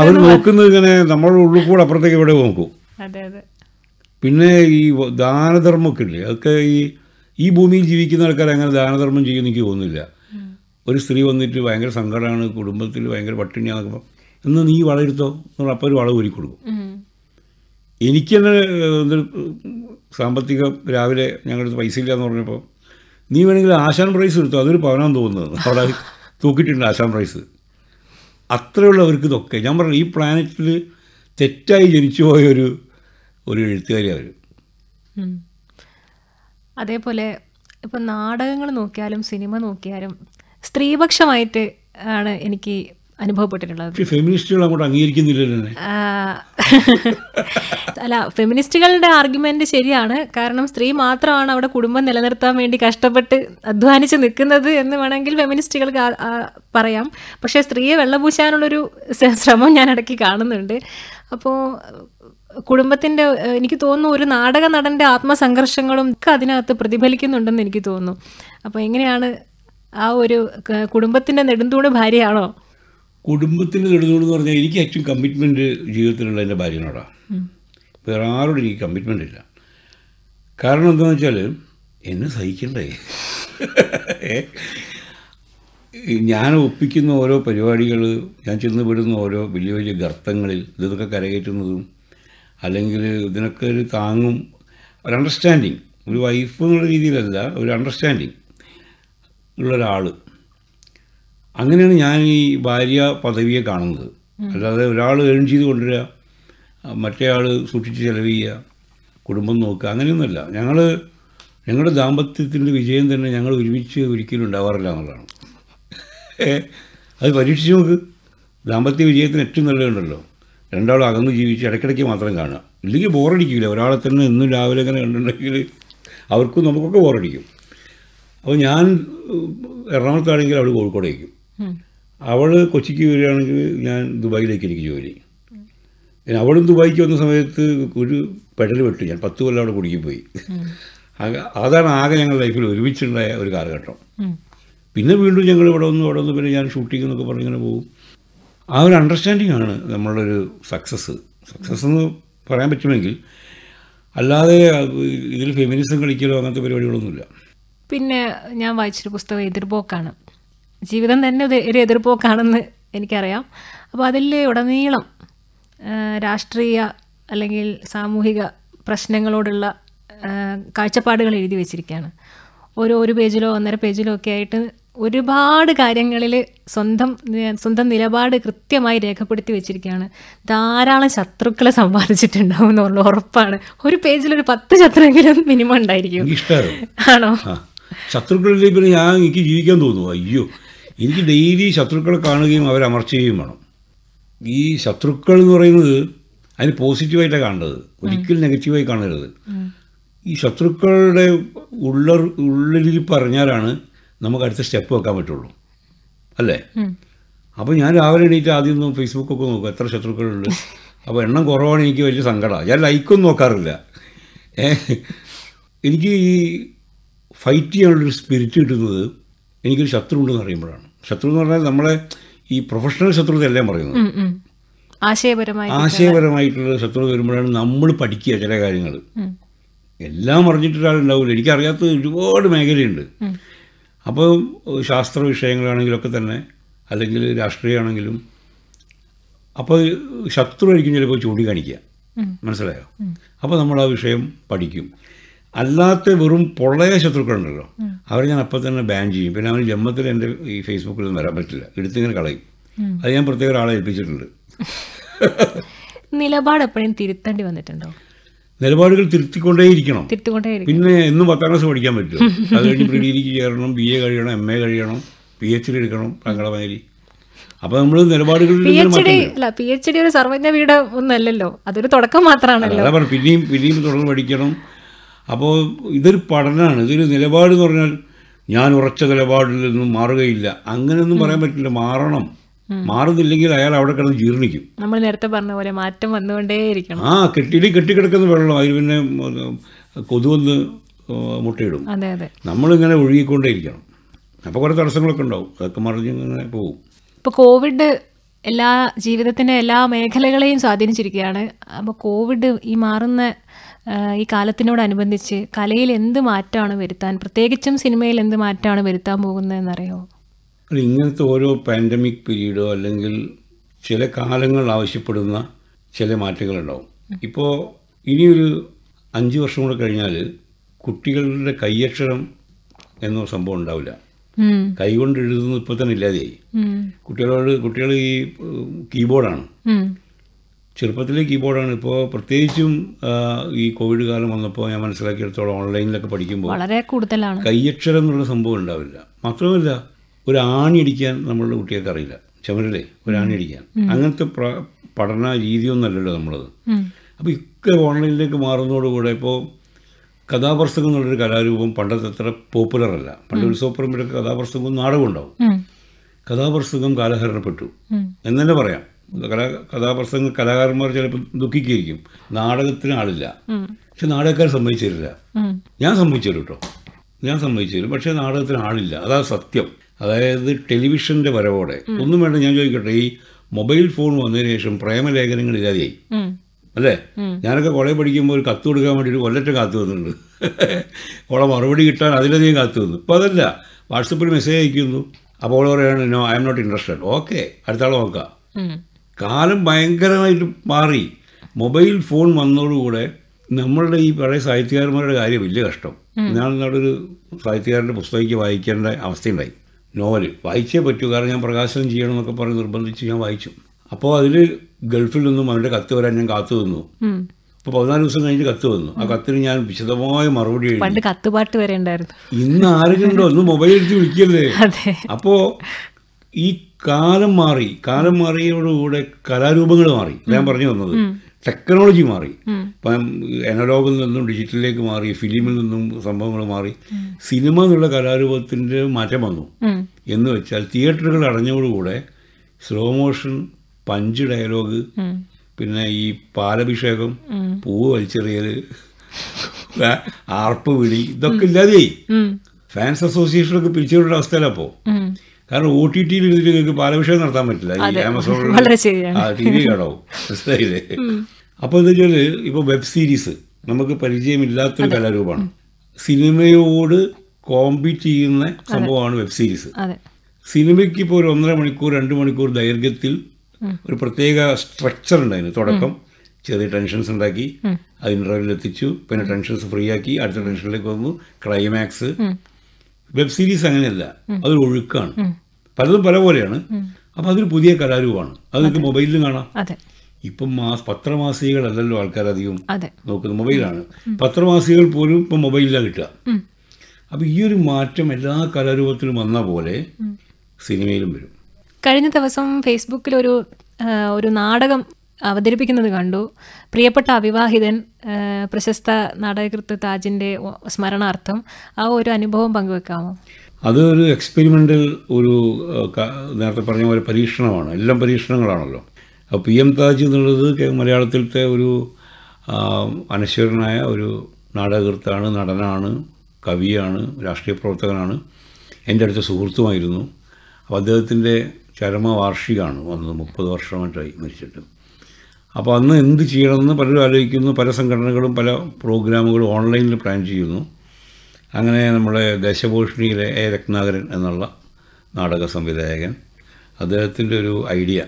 അവർ നോക്കുന്നത് ഇങ്ങനെ നമ്മളുടെ ഉള്ളിൽ കൂടെ അപ്പുറത്തേക്ക് ഇവിടെ നോക്കും അതെ പിന്നെ ഈ ദാനധർമ്മമൊക്കെ ഇല്ലേ അതൊക്കെ ഈ ഈ ഭൂമിയിൽ ജീവിക്കുന്ന ആൾക്കാർ അങ്ങനെ ദാനധർമ്മം ചെയ്യുമെന്ന് എനിക്ക് തോന്നുന്നില്ല ഒരു സ്ത്രീ വന്നിട്ട് ഭയങ്കര സങ്കടമാണ് കുടുംബത്തിൽ ഭയങ്കര പട്ടിണിയാണെന്നൊക്കെ എന്നാൽ നീ വളരുത്തോ എന്നുള്ള അപ്പം ഒരു വളവ് ഒരുക്കി കൊടുക്കും എനിക്ക് തന്നെ സാമ്പത്തിക രാവിലെ ഞങ്ങളുടെ പൈസ ഇല്ല എന്ന് പറഞ്ഞപ്പോൾ നീ വേണമെങ്കിൽ ആശാൻ പ്രൈസ് എടുത്തു അതൊരു പവനാന്ന് തോന്നുന്നത് അവിടെ തൂക്കിയിട്ടുണ്ട് ആശാൻ പ്രൈസ് അത്രയുള്ളവർക്ക് ഇതൊക്കെ ഞാൻ പറഞ്ഞു ഈ പ്ലാനറ്റിൽ തെറ്റായി ജനിച്ചു പോയ ഒരു ഒരു എഴുത്തുകാരി അവർ അതേപോലെ ഇപ്പം നാടകങ്ങൾ നോക്കിയാലും സിനിമ നോക്കിയാലും സ്ത്രീപക്ഷമായിട്ട് ആണ് എനിക്ക് അനുഭവപ്പെട്ടിട്ടുള്ളത് ഫെമിനിസ്റ്റുകൾ അങ്ങോട്ട് അംഗീകരിക്കുന്നില്ല അല്ല ഫെമിനിസ്റ്റുകളുടെ ആർഗ്യുമെന്റ് ശരിയാണ് കാരണം സ്ത്രീ മാത്രമാണ് അവിടെ കുടുംബം നിലനിർത്താൻ വേണ്ടി കഷ്ടപ്പെട്ട് അധ്വാനിച്ച് നിൽക്കുന്നത് എന്ന് വേണമെങ്കിൽ ഫെമിനിസ്റ്റുകൾക്ക് പറയാം പക്ഷേ സ്ത്രീയെ വെള്ളപൂശാനുള്ളൊരു ശ്രമം ഞാൻ ഇടയ്ക്ക് കാണുന്നുണ്ട് അപ്പോൾ കുടുംബത്തിന്റെ എനിക്ക് തോന്നുന്നു ഒരു നാടക നടന്റെ ആത്മസംഘർഷങ്ങളും ഒക്കെ അതിനകത്ത് പ്രതിഫലിക്കുന്നുണ്ടെന്ന് എനിക്ക് തോന്നുന്നു അപ്പോൾ എങ്ങനെയാണ് ആ ഒരു കുടുംബത്തിന്റെ നെടുന്തൂണ് ഭാര്യയാണോ കുടുംബത്തിന്റെ നെടുന്തൂണ് എന്ന് പറഞ്ഞാൽ എനിക്ക് ആക്ച്വലി കമ്മിറ്റ്മെന്റ് ജീവിതത്തിലുള്ള എൻ്റെ ഭാര്യനോടാണ് വേറെ ആരോടും എനിക്ക് കമ്മിറ്റ്മെന്റ് ഇല്ല കാരണം എന്താണെന്ന് വെച്ചാൽ എന്നെ സഹിക്കണ്ടേ ഞാൻ ഒപ്പിക്കുന്ന ഓരോ പരിപാടികൾ ഞാൻ ചെന്ന് വിടുന്ന ഓരോ വലിയ വലിയ ഗർത്തങ്ങളിൽ ഇതൊക്കെ കരകയറ്റുന്നതും അല്ലെങ്കിൽ ഇതിനൊക്കെ ഒരു താങ്ങും ഒരു അണ്ടർസ്റ്റാൻഡിങ് ഒരു വൈഫ് എന്നുള്ള രീതിയിലല്ല ഒരു അണ്ടർസ്റ്റാൻഡിങ് ഉള്ള ഒരാൾ അങ്ങനെയാണ് ഞാൻ ഈ ഭാര്യ പദവിയെ കാണുന്നത് അല്ലാതെ ഒരാൾ ഏൺ ചെയ്ത് കൊണ്ടുവരിക മറ്റേ ആൾ സൂക്ഷിച്ച് ചെലവ് ചെയ്യുക കുടുംബം നോക്കുക അങ്ങനെയൊന്നുമല്ല ഞങ്ങൾ ഞങ്ങളുടെ ദാമ്പത്യത്തിൻ്റെ വിജയം തന്നെ ഞങ്ങൾ ഒരുമിച്ച് ഒരിക്കലും ഉണ്ടാവാറില്ല എന്നുള്ളതാണ് അത് പരീക്ഷിച്ച് നോക്ക് ദാമ്പത്യ വിജയത്തിന് ഏറ്റവും നല്ലതുണ്ടല്ലോ രണ്ടാളും അകന്ന് ജീവിച്ച് ഇടയ്ക്കിടയ്ക്ക് മാത്രം കാണുക ഇല്ലെങ്കിൽ ബോറടിക്കില്ല ഒരാളെ തന്നെ ഇന്നും രാവിലെ ഇങ്ങനെ കണ്ടിട്ടുണ്ടെങ്കിൽ അവർക്കും നമുക്കൊക്കെ ബോറടിക്കും അപ്പോൾ ഞാൻ എറണാകുളത്താണെങ്കിൽ അവൾ കോഴിക്കോടേക്കും അവൾ കൊച്ചിക്ക് വരികയാണെങ്കിൽ ഞാൻ ദുബായിലേക്ക് എനിക്ക് ജോലി അവളും ദുബായിക്ക് വന്ന സമയത്ത് ഒരു പെടൽ വെട്ടു ഞാൻ പത്ത് കൊല്ലം അവിടെ കുടുക്കി പോയി അതാണ് ആകെ ഞങ്ങൾ ലൈഫിൽ ഒരുമിച്ചുണ്ടായ ഒരു കാലഘട്ടം പിന്നെ വീണ്ടും ഞങ്ങൾ ഇവിടെ ഒന്ന് അവിടെ വന്നു പിന്നെ ഞാൻ ഷൂട്ടിങ് എന്നൊക്കെ പറഞ്ഞിങ്ങനെ പോകും ആ ഒരു അണ്ടർസ്റ്റാൻഡിങ് ആണ് നമ്മളുടെ ഒരു സക്സസ് സക്സസ് എന്ന് പറയാൻ പറ്റുമെങ്കിൽ അല്ലാതെ ഇതിൽ ഫെമിനിസം കളിക്കലോ അങ്ങനത്തെ പരിപാടികളൊന്നുമില്ല പിന്നെ ഞാൻ വായിച്ചൊരു പുസ്തകം എതിർപോക്കാണ് ജീവിതം തന്നെ ഒരു എതിർപോക്കാണെന്ന് എനിക്കറിയാം അപ്പോൾ അതിൽ ഉടനീളം രാഷ്ട്രീയ അല്ലെങ്കിൽ സാമൂഹിക പ്രശ്നങ്ങളോടുള്ള കാഴ്ചപ്പാടുകൾ എഴുതി വെച്ചിരിക്കുകയാണ് ഓരോ ഒരു പേജിലോ ഒന്നര പേജിലോ ഒക്കെ ആയിട്ട് ഒരുപാട് കാര്യങ്ങളിൽ സ്വന്തം സ്വന്തം നിലപാട് കൃത്യമായി രേഖപ്പെടുത്തി വെച്ചിരിക്കുകയാണ് ധാരാളം ശത്രുക്കളെ സമ്പാദിച്ചിട്ടുണ്ടാവും എന്നുള്ള ഉറപ്പാണ് ഒരു പേജിൽ ഒരു പത്ത് ശത്രുങ്കിലും മിനിമം ഉണ്ടായിരിക്കും ആണോ ശത്രുക്കളിൽ പിന്നെ ഞാൻ എനിക്ക് ജീവിക്കാൻ തോന്നുന്നു അയ്യോ എനിക്ക് ഡെയിലി ശത്രുക്കളെ കാണുകയും അവരെ അമർച്ചുകയും വേണം ഈ ശത്രുക്കൾ എന്ന് പറയുന്നത് അതിന് പോസിറ്റീവായിട്ടാണ് കാണേണ്ടത് ഒരിക്കലും നെഗറ്റീവായി കാണരുത് ഈ ശത്രുക്കളുടെ ഉള്ളർ ഉള്ളിൽ പറഞ്ഞാലാണ് നമുക്ക് അടുത്ത സ്റ്റെപ്പ് വെക്കാൻ പറ്റുള്ളൂ അല്ലേ അപ്പോൾ ഞാൻ രാവിലെ എണീറ്റ് ആദ്യം ഒന്ന് ഫേസ്ബുക്കൊക്കെ നോക്കും എത്ര ശത്രുക്കളുണ്ട് അപ്പോൾ എണ്ണം കുറവാണ് എനിക്ക് വലിയ സങ്കടമാണ് ഞാൻ ലൈക്കൊന്നും നോക്കാറില്ല എനിക്ക് ഈ ഫൈറ്റ് ചെയ്യാനുള്ളൊരു സ്പിരിറ്റ് കിട്ടുന്നത് എനിക്കൊരു ശത്രു ഉണ്ടെന്ന് അറിയുമ്പോഴാണ് ശത്രു എന്ന് പറഞ്ഞാൽ നമ്മളെ ഈ പ്രൊഫഷണൽ ശത്രുത എല്ലാം പറയുന്നത് ആശയപരമായി ആശയപരമായിട്ടുള്ള ശത്രു വരുമ്പോഴാണ് നമ്മൾ പഠിക്കുക ചില കാര്യങ്ങൾ എല്ലാം അറിഞ്ഞിട്ടൊരാളുണ്ടാവില്ല എനിക്കറിയാത്ത ഒരുപാട് മേഖലയുണ്ട് അപ്പോൾ ശാസ്ത്ര വിഷയങ്ങളാണെങ്കിലൊക്കെ തന്നെ അല്ലെങ്കിൽ രാഷ്ട്രീയമാണെങ്കിലും അപ്പോൾ ശത്രു ആയിരിക്കും ചിലപ്പോൾ ചൂണ്ടിക്കാണിക്കുക മനസ്സിലായോ അപ്പോൾ നമ്മൾ ആ വിഷയം പഠിക്കും അല്ലാത്ത വെറും പൊള്ളയ ശത്രുക്കളുണ്ടല്ലോ അവരെ ഞാൻ അപ്പം തന്നെ ബാൻ ചെയ്യും പിന്നെ അവന് ജന്മത്തിൽ എൻ്റെ ഈ ഫേസ്ബുക്കിൽ വരാൻ പറ്റില്ല എടുത്തിങ്ങനെ കളയും അത് ഞാൻ പ്രത്യേക ഒരാളെ ഏൽപ്പിച്ചിട്ടുണ്ട് [LAUGHS] നിലപാട് എപ്പോഴും തിരുത്തേണ്ടി വന്നിട്ടുണ്ടോ നിലപാടുകൾ തിരുത്തിക്കൊണ്ടേയിരിക്കണം പിന്നെ എന്നും പത്താം ക്ലാസ് പഠിക്കാൻ പറ്റും അത് കഴിഞ്ഞ് പ്രീ ഡിഗ്രിക്ക് കയറണം ബി എ കഴിയണം എം എ കഴിയണം പി എച്ച് ഡി എടുക്കണം തങ്ങളെ മാതിരി അപ്പൊ നമ്മൾ നിലപാടുകൾ പി എച്ച് ഡി ഒരു സർവജ്ഞ വീട് ഒന്നല്ലല്ലോ അതൊരു തുടക്കം മാത്രമാണല്ലോ പിന്നെയും പിന്നെയും തുടർന്ന് പഠിക്കണം അപ്പോൾ ഇതൊരു പഠനമാണ് ഇതൊരു നിലപാട് എന്ന് പറഞ്ഞാൽ ഞാൻ ഉറച്ച നിലപാടിൽ നിന്നും മാറുകയില്ല അങ്ങനെയൊന്നും പറയാൻ പറ്റില്ല മാറണം മാറുന്നില്ലെങ്കിൽ അയാൾ അവിടെ കിടന്ന് ജീർണിക്കും നമ്മൾ നേരത്തെ പറഞ്ഞ പോലെ മാറ്റം വന്നുകൊണ്ടേയിരിക്കണം ആ കെട്ടിടി കെട്ടിക്കിടക്കുന്ന വെള്ളം അതിൽ പിന്നെ കൊതുവന്ന് മുട്ടയിടും അതെ അതെ നമ്മളിങ്ങനെ ഒഴുകിക്കൊണ്ടേയിരിക്കണം അപ്പോൾ കുറേ തടസ്സങ്ങളൊക്കെ ഉണ്ടാവും അതൊക്കെ മറിഞ്ഞ് ഇങ്ങനെ പോകും ഇപ്പോൾ കോവിഡ് എല്ലാ ജീവിതത്തിൻ്റെ എല്ലാ മേഖലകളെയും സ്വാധീനിച്ചിരിക്കുകയാണ് അപ്പോൾ കോവിഡ് ഈ മാറുന്ന ഈ കാലത്തിനോടനുബന്ധിച്ച് കലയിൽ എന്ത് മാറ്റമാണ് വരുത്താൻ പ്രത്യേകിച്ചും സിനിമയിൽ എന്ത് മാറ്റമാണ് വരുത്താൻ പോകുന്നതെന്നറിയോ ഇങ്ങനത്തെ ഓരോ പാൻഡമിക് പീരീഡോ അല്ലെങ്കിൽ ചില കാലങ്ങൾ ആവശ്യപ്പെടുന്ന ചില മാറ്റങ്ങളുണ്ടാവും ഇപ്പോൾ ഇനിയൊരു അഞ്ച് വർഷം കൂടെ കഴിഞ്ഞാൽ കുട്ടികളുടെ കയ്യക്ഷരം എന്ന സംഭവം ഉണ്ടാവില്ല കൈകൊണ്ട് എഴുതുന്നത് ഇപ്പോൾ തന്നെ ഇല്ലാതെയായി കുട്ടികളോട് കുട്ടികൾ ഈ കീബോർഡാണ് ചെറുപ്പത്തിലെ കീബോർഡാണ് ഇപ്പോൾ പ്രത്യേകിച്ചും ഈ കോവിഡ് കാലം വന്നപ്പോൾ ഞാൻ മനസ്സിലാക്കിയെടുത്തോളം ഓൺലൈനിലൊക്കെ പഠിക്കുമ്പോൾ വളരെ കൂടുതലാണ് കയ്യക്ഷരം എന്നുള്ള സംഭവം ഉണ്ടാവില്ല മാത്രമല്ല ഒരു ആണിയടിക്കാൻ നമ്മളുടെ കുട്ടികൾക്ക് അറിയില്ല ചുമരിലെ ഒരു ആണിയടിക്കാൻ അങ്ങനത്തെ പഠന അല്ലല്ലോ നമ്മളത് അപ്പോൾ ഇക്കെ ഓൺലൈനിലേക്ക് മാറുന്നതോടുകൂടെ ഇപ്പോൾ കഥാപ്രസംഗം എന്നുള്ളൊരു കലാരൂപം പണ്ടത്തെ അത്ര പോപ്പുലർ അല്ല പണ്ട് ഉത്സവപ്പറമ്പിലൊക്കെ കഥാപ്രസംഗവും നാടകം ഉണ്ടാവും കഥാപ്രസംഗം കാലഹരണപ്പെട്ടു എന്ന് തന്നെ പറയാം കലാ കഥാപ്രസംഗ കലാകാരന്മാർ ചിലപ്പോൾ ദുഃഖിക്കുകയായിരിക്കും നാടകത്തിന് ആളില്ല പക്ഷെ നാടകക്കാർ സമ്മതിച്ചു തരില്ല ഞാൻ സമ്മതിച്ചു തരും കേട്ടോ ഞാൻ സമ്മതിച്ചു തരും പക്ഷേ നാടകത്തിന് ആളില്ല അതാ സത്യം അതായത് ടെലിവിഷന്റെ വരവോടെ ഒന്നും വേണ്ട ഞാൻ ചോദിക്കട്ടെ ഈ മൊബൈൽ ഫോൺ വന്നതിന് ശേഷം പ്രേമലേഖനങ്ങൾ ഇല്ലാതെയായി അല്ലേ ഞാനൊക്കെ കോളേജ് പഠിക്കുമ്പോൾ ഒരു കത്ത് കൊടുക്കാൻ വേണ്ടി ഒരു കൊല്ലറ്റ കാത്തു വന്നിട്ടുണ്ട് അവളെ [LAUGHS] മറുപടി കിട്ടാൻ അതിലധികം കാത്തു വന്നു അപ്പോൾ അതല്ല വാട്സപ്പിൽ മെസ്സേജ് അയക്കുന്നു അപ്പോൾ അവൾ പറയുകയാണ് no I'm not interested okay അടുത്ത ആൾ നോക്കാം കാലം ഭയങ്കരമായിട്ട് മാറി മൊബൈൽ ഫോൺ വന്നതോടുകൂടെ നമ്മളുടെ ഈ പഴയ സാഹിത്യകാരന്മാരുടെ കാര്യം വലിയ കഷ്ടം ഞാൻ ഒരു സാഹിത്യകാരൻ്റെ പുസ്തകം വായിക്കേണ്ട അവസ്ഥയുണ്ടായി നോവൽ വായിച്ചേ പറ്റൂ കാരണം ഞാൻ പ്രകാശനം എന്നൊക്കെ പറഞ്ഞ് നിർബന്ധിച്ച് ഞാൻ വായിച്ചു അപ്പോൾ അതിൽ ഗൾഫിൽ നിന്നും അവൻ്റെ കത്ത് വരാൻ ഞാൻ കാത്തു നിന്നു അപ്പോൾ പതിനാല് ദിവസം കഴിഞ്ഞ് കത്ത് വന്നു ആ കത്തിന് ഞാൻ വിശദമായ മറുപടി എഴുതി പണ്ട് കത്തുപാട്ട് വരെ ഉണ്ടായിരുന്നു ഇന്ന് ആരെങ്കിലും ഒന്ന് മൊബൈൽ എടുത്ത് വിളിക്കല്ലേ അപ്പോൾ ഈ കാലം മാറി കാലം മാറിയോടുകൂടെ കലാരൂപങ്ങൾ മാറി ഞാൻ പറഞ്ഞു വന്നത് ടെക്നോളജി മാറി ഇപ്പം എനലോഗിൽ നിന്നും ഡിജിറ്റലിലേക്ക് മാറി ഫിലിമിൽ നിന്നും സംഭവങ്ങൾ മാറി സിനിമ എന്നുള്ള കലാരൂപത്തിൻ്റെ മാറ്റം വന്നു എന്ന് വെച്ചാൽ തിയേറ്ററുകൾ അടഞ്ഞതോടുകൂടെ സ്ലോ മോഷൻ പഞ്ച് ഡയലോഗ് പിന്നെ ഈ പാലഭിഷേകം പൂവ് വലിച്ചെറിയൽ ആർപ്പ് വിളി ഇതൊക്കെ ഇല്ലാതെയായി ഫാൻസ് അസോസിയേഷനൊക്കെ അവസ്ഥയിലാണ് അവസ്ഥയിലപ്പോൾ കാരണം ഒ ടി ടിയിൽ ഇരുന്നിട്ട് നിങ്ങൾക്ക് പാലഭിഷേകം നടത്താൻ പറ്റില്ല ഈ ആമസോൺ ടി വി കാണാവും മനസ്സിലായില്ലേ അപ്പോൾ എന്താ വെച്ചാൽ ഇപ്പോൾ വെബ് സീരീസ് നമുക്ക് പരിചയമില്ലാത്തൊരു കലാരൂപമാണ് സിനിമയോട് കോമ്പീറ്റ് ചെയ്യുന്ന സംഭവമാണ് വെബ് സീരീസ് സിനിമയ്ക്ക് ഇപ്പോൾ ഒരു ഒന്നര മണിക്കൂർ രണ്ട് മണിക്കൂർ ദൈർഘ്യത്തിൽ ഒരു പ്രത്യേക സ്ട്രക്ചർ ഉണ്ടായിരുന്നു തുടക്കം ചെറിയ ടെൻഷൻസ് ഉണ്ടാക്കി അത് ഇൻ്റർവ്യൂവിൽ എത്തിച്ചു പിന്നെ ടെൻഷൻസ് ഫ്രീ ആക്കി അടുത്ത ടെൻഷനിലേക്ക് വന്നു ക്ലൈമാക്സ് വെബ് സീരീസ് അങ്ങനെയല്ല അതൊരു ഒഴുക്കാണ് പലതും പല പോലെയാണ് അപ്പോൾ അതൊരു പുതിയ കലാരൂപമാണ് അത് നിങ്ങൾക്ക് മൊബൈലിലും കാണാം ഇപ്പം മാസ് പത്രമാസികകളല്ലല്ലോ ആൾക്കാരധികം നോക്കുന്നത് മൊബൈലാണ് പത്രമാസികകൾ പോലും ഇപ്പം മൊബൈലിലാണ് കിട്ടുക അപ്പോൾ ഈ ഒരു മാറ്റം എല്ലാ കലാരൂപത്തിലും വന്ന പോലെ സിനിമയിലും വരും കഴിഞ്ഞ ദിവസം ഫേസ്ബുക്കിൽ ഒരു ഒരു നാടകം അവതരിപ്പിക്കുന്നത് കണ്ടു പ്രിയപ്പെട്ട അവിവാഹിതൻ പ്രശസ്ത നാടകകൃത്ത് താജിൻ്റെ സ്മരണാർത്ഥം ആ ഒരു അനുഭവം പങ്കുവെക്കാമോ അത് ഒരു എക്സ്പെരിമെൻ്റൽ ഒരു നേരത്തെ പറഞ്ഞ പോലെ പരീക്ഷണമാണ് എല്ലാം പരീക്ഷണങ്ങളാണല്ലോ അപ്പോൾ പി എം താജ് എന്നുള്ളത് മലയാളത്തിലത്തെ ഒരു അനശ്വരനായ ഒരു നാടകകൃത്താണ് നടനാണ് കവിയാണ് രാഷ്ട്രീയ പ്രവർത്തകനാണ് എൻ്റെ അടുത്ത സുഹൃത്തുമായിരുന്നു അപ്പോൾ അദ്ദേഹത്തിൻ്റെ ചരമവാർഷികമാണ് വന്നത് മുപ്പത് വർഷമായിട്ടായി മരിച്ചിട്ട് അപ്പോൾ അന്ന് എന്ത് ചെയ്യണമെന്ന് പലരും ആലോചിക്കുന്നു പല സംഘടനകളും പല പ്രോഗ്രാമുകളും ഓൺലൈനിൽ പ്ലാൻ ചെയ്യുന്നു അങ്ങനെ നമ്മുടെ ദശഭൂഷണിയിലെ എ രത്നാകരൻ എന്നുള്ള നാടക സംവിധായകൻ അദ്ദേഹത്തിൻ്റെ ഒരു ഐഡിയ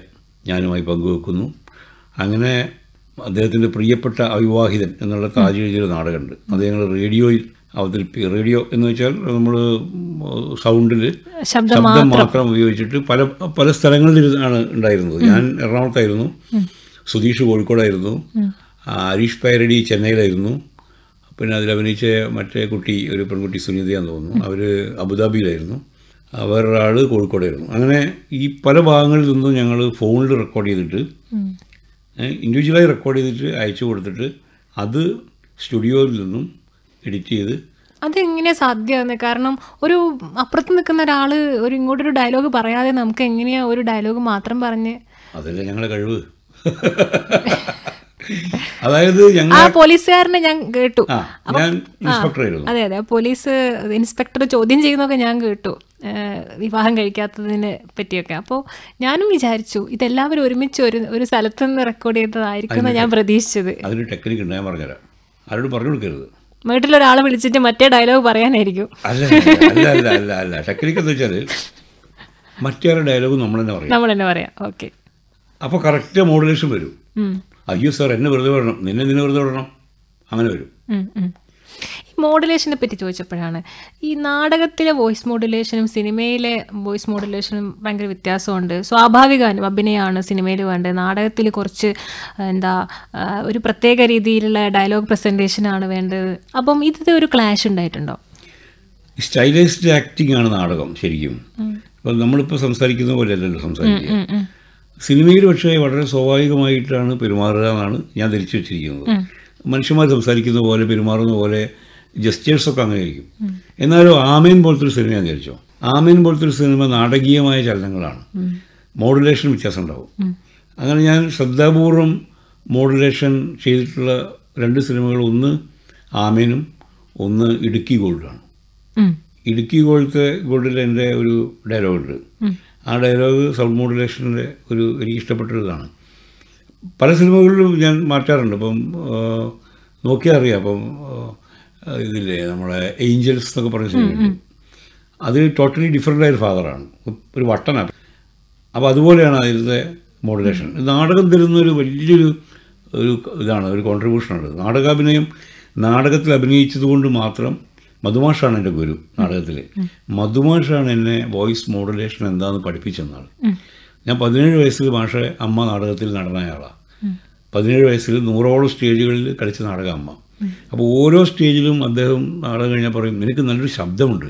ഞാനുമായി പങ്കുവെക്കുന്നു അങ്ങനെ അദ്ദേഹത്തിൻ്റെ പ്രിയപ്പെട്ട അവിവാഹിതൻ എന്നുള്ള താജ് എഴുതിയൊരു നാടകമുണ്ട് അത് ഞങ്ങൾ റേഡിയോയിൽ അവതരിപ്പി റേഡിയോ എന്ന് വെച്ചാൽ നമ്മൾ സൗണ്ടിൽ ശബ്ദം മാത്രം ഉപയോഗിച്ചിട്ട് പല പല സ്ഥലങ്ങളിലിരുന്നാണ് ഉണ്ടായിരുന്നത് ഞാൻ എറണാകുളത്തായിരുന്നു സുധീഷ് കോഴിക്കോടായിരുന്നു ഹരീഷ് പൈരടി ചെന്നൈയിലായിരുന്നു പിന്നെ അതിലഭിനയിച്ച മറ്റേ കുട്ടി ഒരു പെൺകുട്ടി സുനിതയാന്ന് തോന്നുന്നു അവർ അബുദാബിയിലായിരുന്നു ആള് കോഴിക്കോടായിരുന്നു അങ്ങനെ ഈ പല ഭാഗങ്ങളിൽ നിന്നും ഞങ്ങൾ ഫോണിൽ റെക്കോർഡ് ചെയ്തിട്ട് ഇൻഡിവിജ്വലായി റെക്കോർഡ് ചെയ്തിട്ട് അയച്ചു കൊടുത്തിട്ട് അത് സ്റ്റുഡിയോയിൽ നിന്നും എഡിറ്റ് ചെയ്ത് അതെങ്ങനെ സാധ്യമാകുന്നത് കാരണം ഒരു അപ്പുറത്ത് നിൽക്കുന്ന ഒരാൾ ഒരു ഇങ്ങോട്ടൊരു ഡയലോഗ് പറയാതെ നമുക്ക് എങ്ങനെയാ ഒരു ഡയലോഗ് മാത്രം പറഞ്ഞ് അതല്ലേ ഞങ്ങളുടെ കഴിവ് [LAUGHS] അതായത് ഞങ്ങൾ ആ പോലീസുകാരനെ ഞാൻ കേട്ടു ഞാൻ ഇൻസ്പെക്ടർ ആയിരുന്നു അതെ അതെ പോലീസ് ഇൻസ്പെക്ടർ ചോദ്യം ചെയ്യുന്നൊക്കെ ഞാൻ കേട്ടു വിവാഹം കഴിക്കാത്തതിനെ പറ്റിയൊക്കെ അപ്പോൾ ഞാനും വിചാരിച്ചു ഇതെല്ലാവരും ഒരുമിച്ച് ഒരു ഒരു സ്ഥലത്ത് നിന്ന് റെക്കോർഡ് ചെയ്തതായിരിക്കും ഞാൻ പ്രതീക്ഷിച്ചത് അതിന് ടെക്നിക്ക് ഉണ്ട് ഞാൻ പറഞ്ഞുതരാം ആരോട് പറഞ്ഞു കൊടുക്കരുത് വീട്ടിലൊരാളെ വിളിച്ചിട്ട് മറ്റേ ഡയലോഗ് പറയാനായിരിക്കും അല്ല അല്ല അല്ല അല്ല ടെക്നിക്ക് എന്ന് വെച്ചാൽ മറ്റേ ഡയലോഗ് നമ്മൾ തന്നെ പറയാം നമ്മൾ തന്നെ പറയാം ഓക്കെ അപ്പോൾ കറക്റ്റ് മോഡുലേഷൻ വരും അയ്യോ സാർ എന്നെ വെറുതെ വിടണം നിന്നെ നിന്നെ വെറുതെ വിടണം അങ്ങനെ വരും ഈ മോഡുലേഷനെ പറ്റി ചോദിച്ചപ്പോഴാണ് ഈ നാടകത്തിലെ വോയിസ് മോഡുലേഷനും സിനിമയിലെ വോയിസ് മോഡുലേഷനും ഭയങ്കര വ്യത്യാസമുണ്ട് സ്വാഭാവിക അഭിനയമാണ് സിനിമയിൽ വേണ്ടത് നാടകത്തിൽ കുറച്ച് എന്താ ഒരു പ്രത്യേക രീതിയിലുള്ള ഡയലോഗ് പ്രസൻറ്റേഷനാണ് വേണ്ടത് അപ്പം ഇതിൽ ഒരു ക്ലാഷ് ഉണ്ടായിട്ടുണ്ടോ സ്റ്റൈലൈസ്ഡ് ആക്ടിംഗ് ആണ് നാടകം ശരിക്കും നമ്മളിപ്പോൾ സംസാരിക്കുന്ന പോലെയല്ലല്ലോ സംസാരിക്കുക സിനിമയിൽ പക്ഷേ വളരെ സ്വാഭാവികമായിട്ടാണ് പെരുമാറുക എന്നാണ് ഞാൻ ധരിച്ചു വെച്ചിരിക്കുന്നത് മനുഷ്യന്മാർ സംസാരിക്കുന്ന പോലെ പെരുമാറുന്ന പോലെ ജസ്റ്റേഴ്സൊക്കെ അങ്ങനെ ആയിരിക്കും എന്നാലും ആമേൻ പോലത്തെ ഒരു സിനിമ ഞാൻ ധരിച്ചോ ആമേൻ പോലത്തെ ഒരു സിനിമ നാടകീയമായ ചലനങ്ങളാണ് മോഡുലേഷൻ വ്യത്യാസം ഉണ്ടാവും അങ്ങനെ ഞാൻ ശ്രദ്ധാപൂർവം മോഡുലേഷൻ ചെയ്തിട്ടുള്ള രണ്ട് സിനിമകൾ ഒന്ന് ആമേനും ഒന്ന് ഇടുക്കി ഗോൾഡാണ് ഇടുക്കി ഗോൾഡത്തെ ഗോൾഡിൽ എൻ്റെ ഒരു ഡയലോഗുണ്ട് ആ ഡയലോഗ് സൗണ്ട് മോഡുലേഷൻ്റെ ഒരു എനിക്കിഷ്ടപ്പെട്ടൊരിതാണ് പല സിനിമകളിലും ഞാൻ മാറ്റാറുണ്ട് ഇപ്പം നോക്കിയാൽ അറിയാം അപ്പം ഇതില്ലേ നമ്മളെ ഏഞ്ചൽസ് എന്നൊക്കെ പറഞ്ഞ സിനിമ അത് ടോട്ടലി ഡിഫറെൻ്റ് ആയൊരു ഫാദറാണ് ഒരു വട്ടനാണ് അപ്പോൾ അതുപോലെയാണ് അതിൻ്റെ മോഡുലേഷൻ നാടകം തരുന്നൊരു വലിയൊരു ഒരു ഇതാണ് ഒരു കോൺട്രിബ്യൂഷനാണ് നാടകാഭിനയം നാടകത്തിൽ അഭിനയിച്ചതുകൊണ്ട് മാത്രം മധുമാഷാണ് എൻ്റെ ഗുരു നാടകത്തിൽ മധുമാഷാണ് എന്നെ വോയിസ് മോഡുലേഷൻ എന്താണെന്ന് പഠിപ്പിച്ചെന്നാണ് ഞാൻ പതിനേഴ് വയസ്സിൽ മാഷ അമ്മ നാടകത്തിൽ നടനായ പതിനേഴ് വയസ്സിൽ നൂറോളം സ്റ്റേജുകളിൽ കളിച്ച നാടക അമ്മ അപ്പോൾ ഓരോ സ്റ്റേജിലും അദ്ദേഹം നാടകം കഴിഞ്ഞാൽ പറയും നിനക്ക് നല്ലൊരു ശബ്ദമുണ്ട്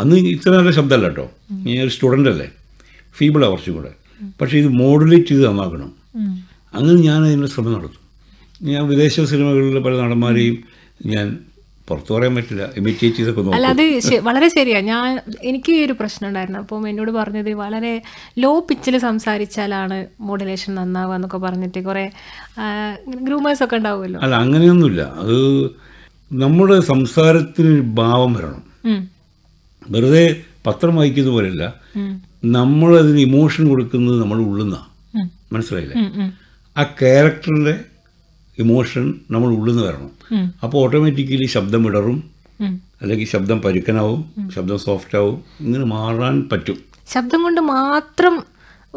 അന്ന് ഇത്ര നല്ല ശബ്ദമല്ല കേട്ടോ നീ ഒരു സ്റ്റുഡൻ്റ് അല്ലേ ഫീബിളാണ് കുറച്ചും കൂടെ പക്ഷേ ഇത് മോഡുലേറ്റ് ചെയ്ത് നന്നാക്കണം അങ്ങനെ ഞാൻ അതിൻ്റെ ശ്രമം നടത്തും ഞാൻ വിദേശ സിനിമകളിലെ പല നടന്മാരെയും ഞാൻ പുറത്തു പറയാൻ പറ്റില്ല ഇമിറ്റേറ്റ് ചെയ്തൊക്കെ അല്ല അത് വളരെ ശരിയാണ് ഞാൻ എനിക്ക് ഒരു പ്രശ്നം ഉണ്ടായിരുന്നു അപ്പം എന്നോട് പറഞ്ഞത് വളരെ ലോ പിച്ചിൽ സംസാരിച്ചാലാണ് മോഡുലേഷൻ നന്നാവുക എന്നൊക്കെ പറഞ്ഞിട്ട് കുറേ ഗ്രൂമേഴ്സ് ഒക്കെ ഉണ്ടാവുമല്ലോ അല്ല അങ്ങനെയൊന്നുമില്ല അത് നമ്മുടെ സംസാരത്തിന് ഭാവം വരണം വെറുതെ പത്രം വായിക്കുന്ന പോലെയല്ല നമ്മളതിന് ഇമോഷൻ കൊടുക്കുന്നത് നമ്മൾ ഉള്ളുന്ന മനസ്സിലായില്ലേ ആ ക്യാരക്ടറിൻ്റെ ഇമോഷൻ നമ്മൾ ഉള്ളിൽ നിന്ന് വരണം അപ്പോൾ ഓട്ടോമാറ്റിക്കലി ശബ്ദം വിടറും അല്ലെങ്കിൽ ശബ്ദം പരുക്കനാവും ശബ്ദം സോഫ്റ്റ് ആവും ഇങ്ങനെ മാറാൻ പറ്റും ശബ്ദം കൊണ്ട് മാത്രം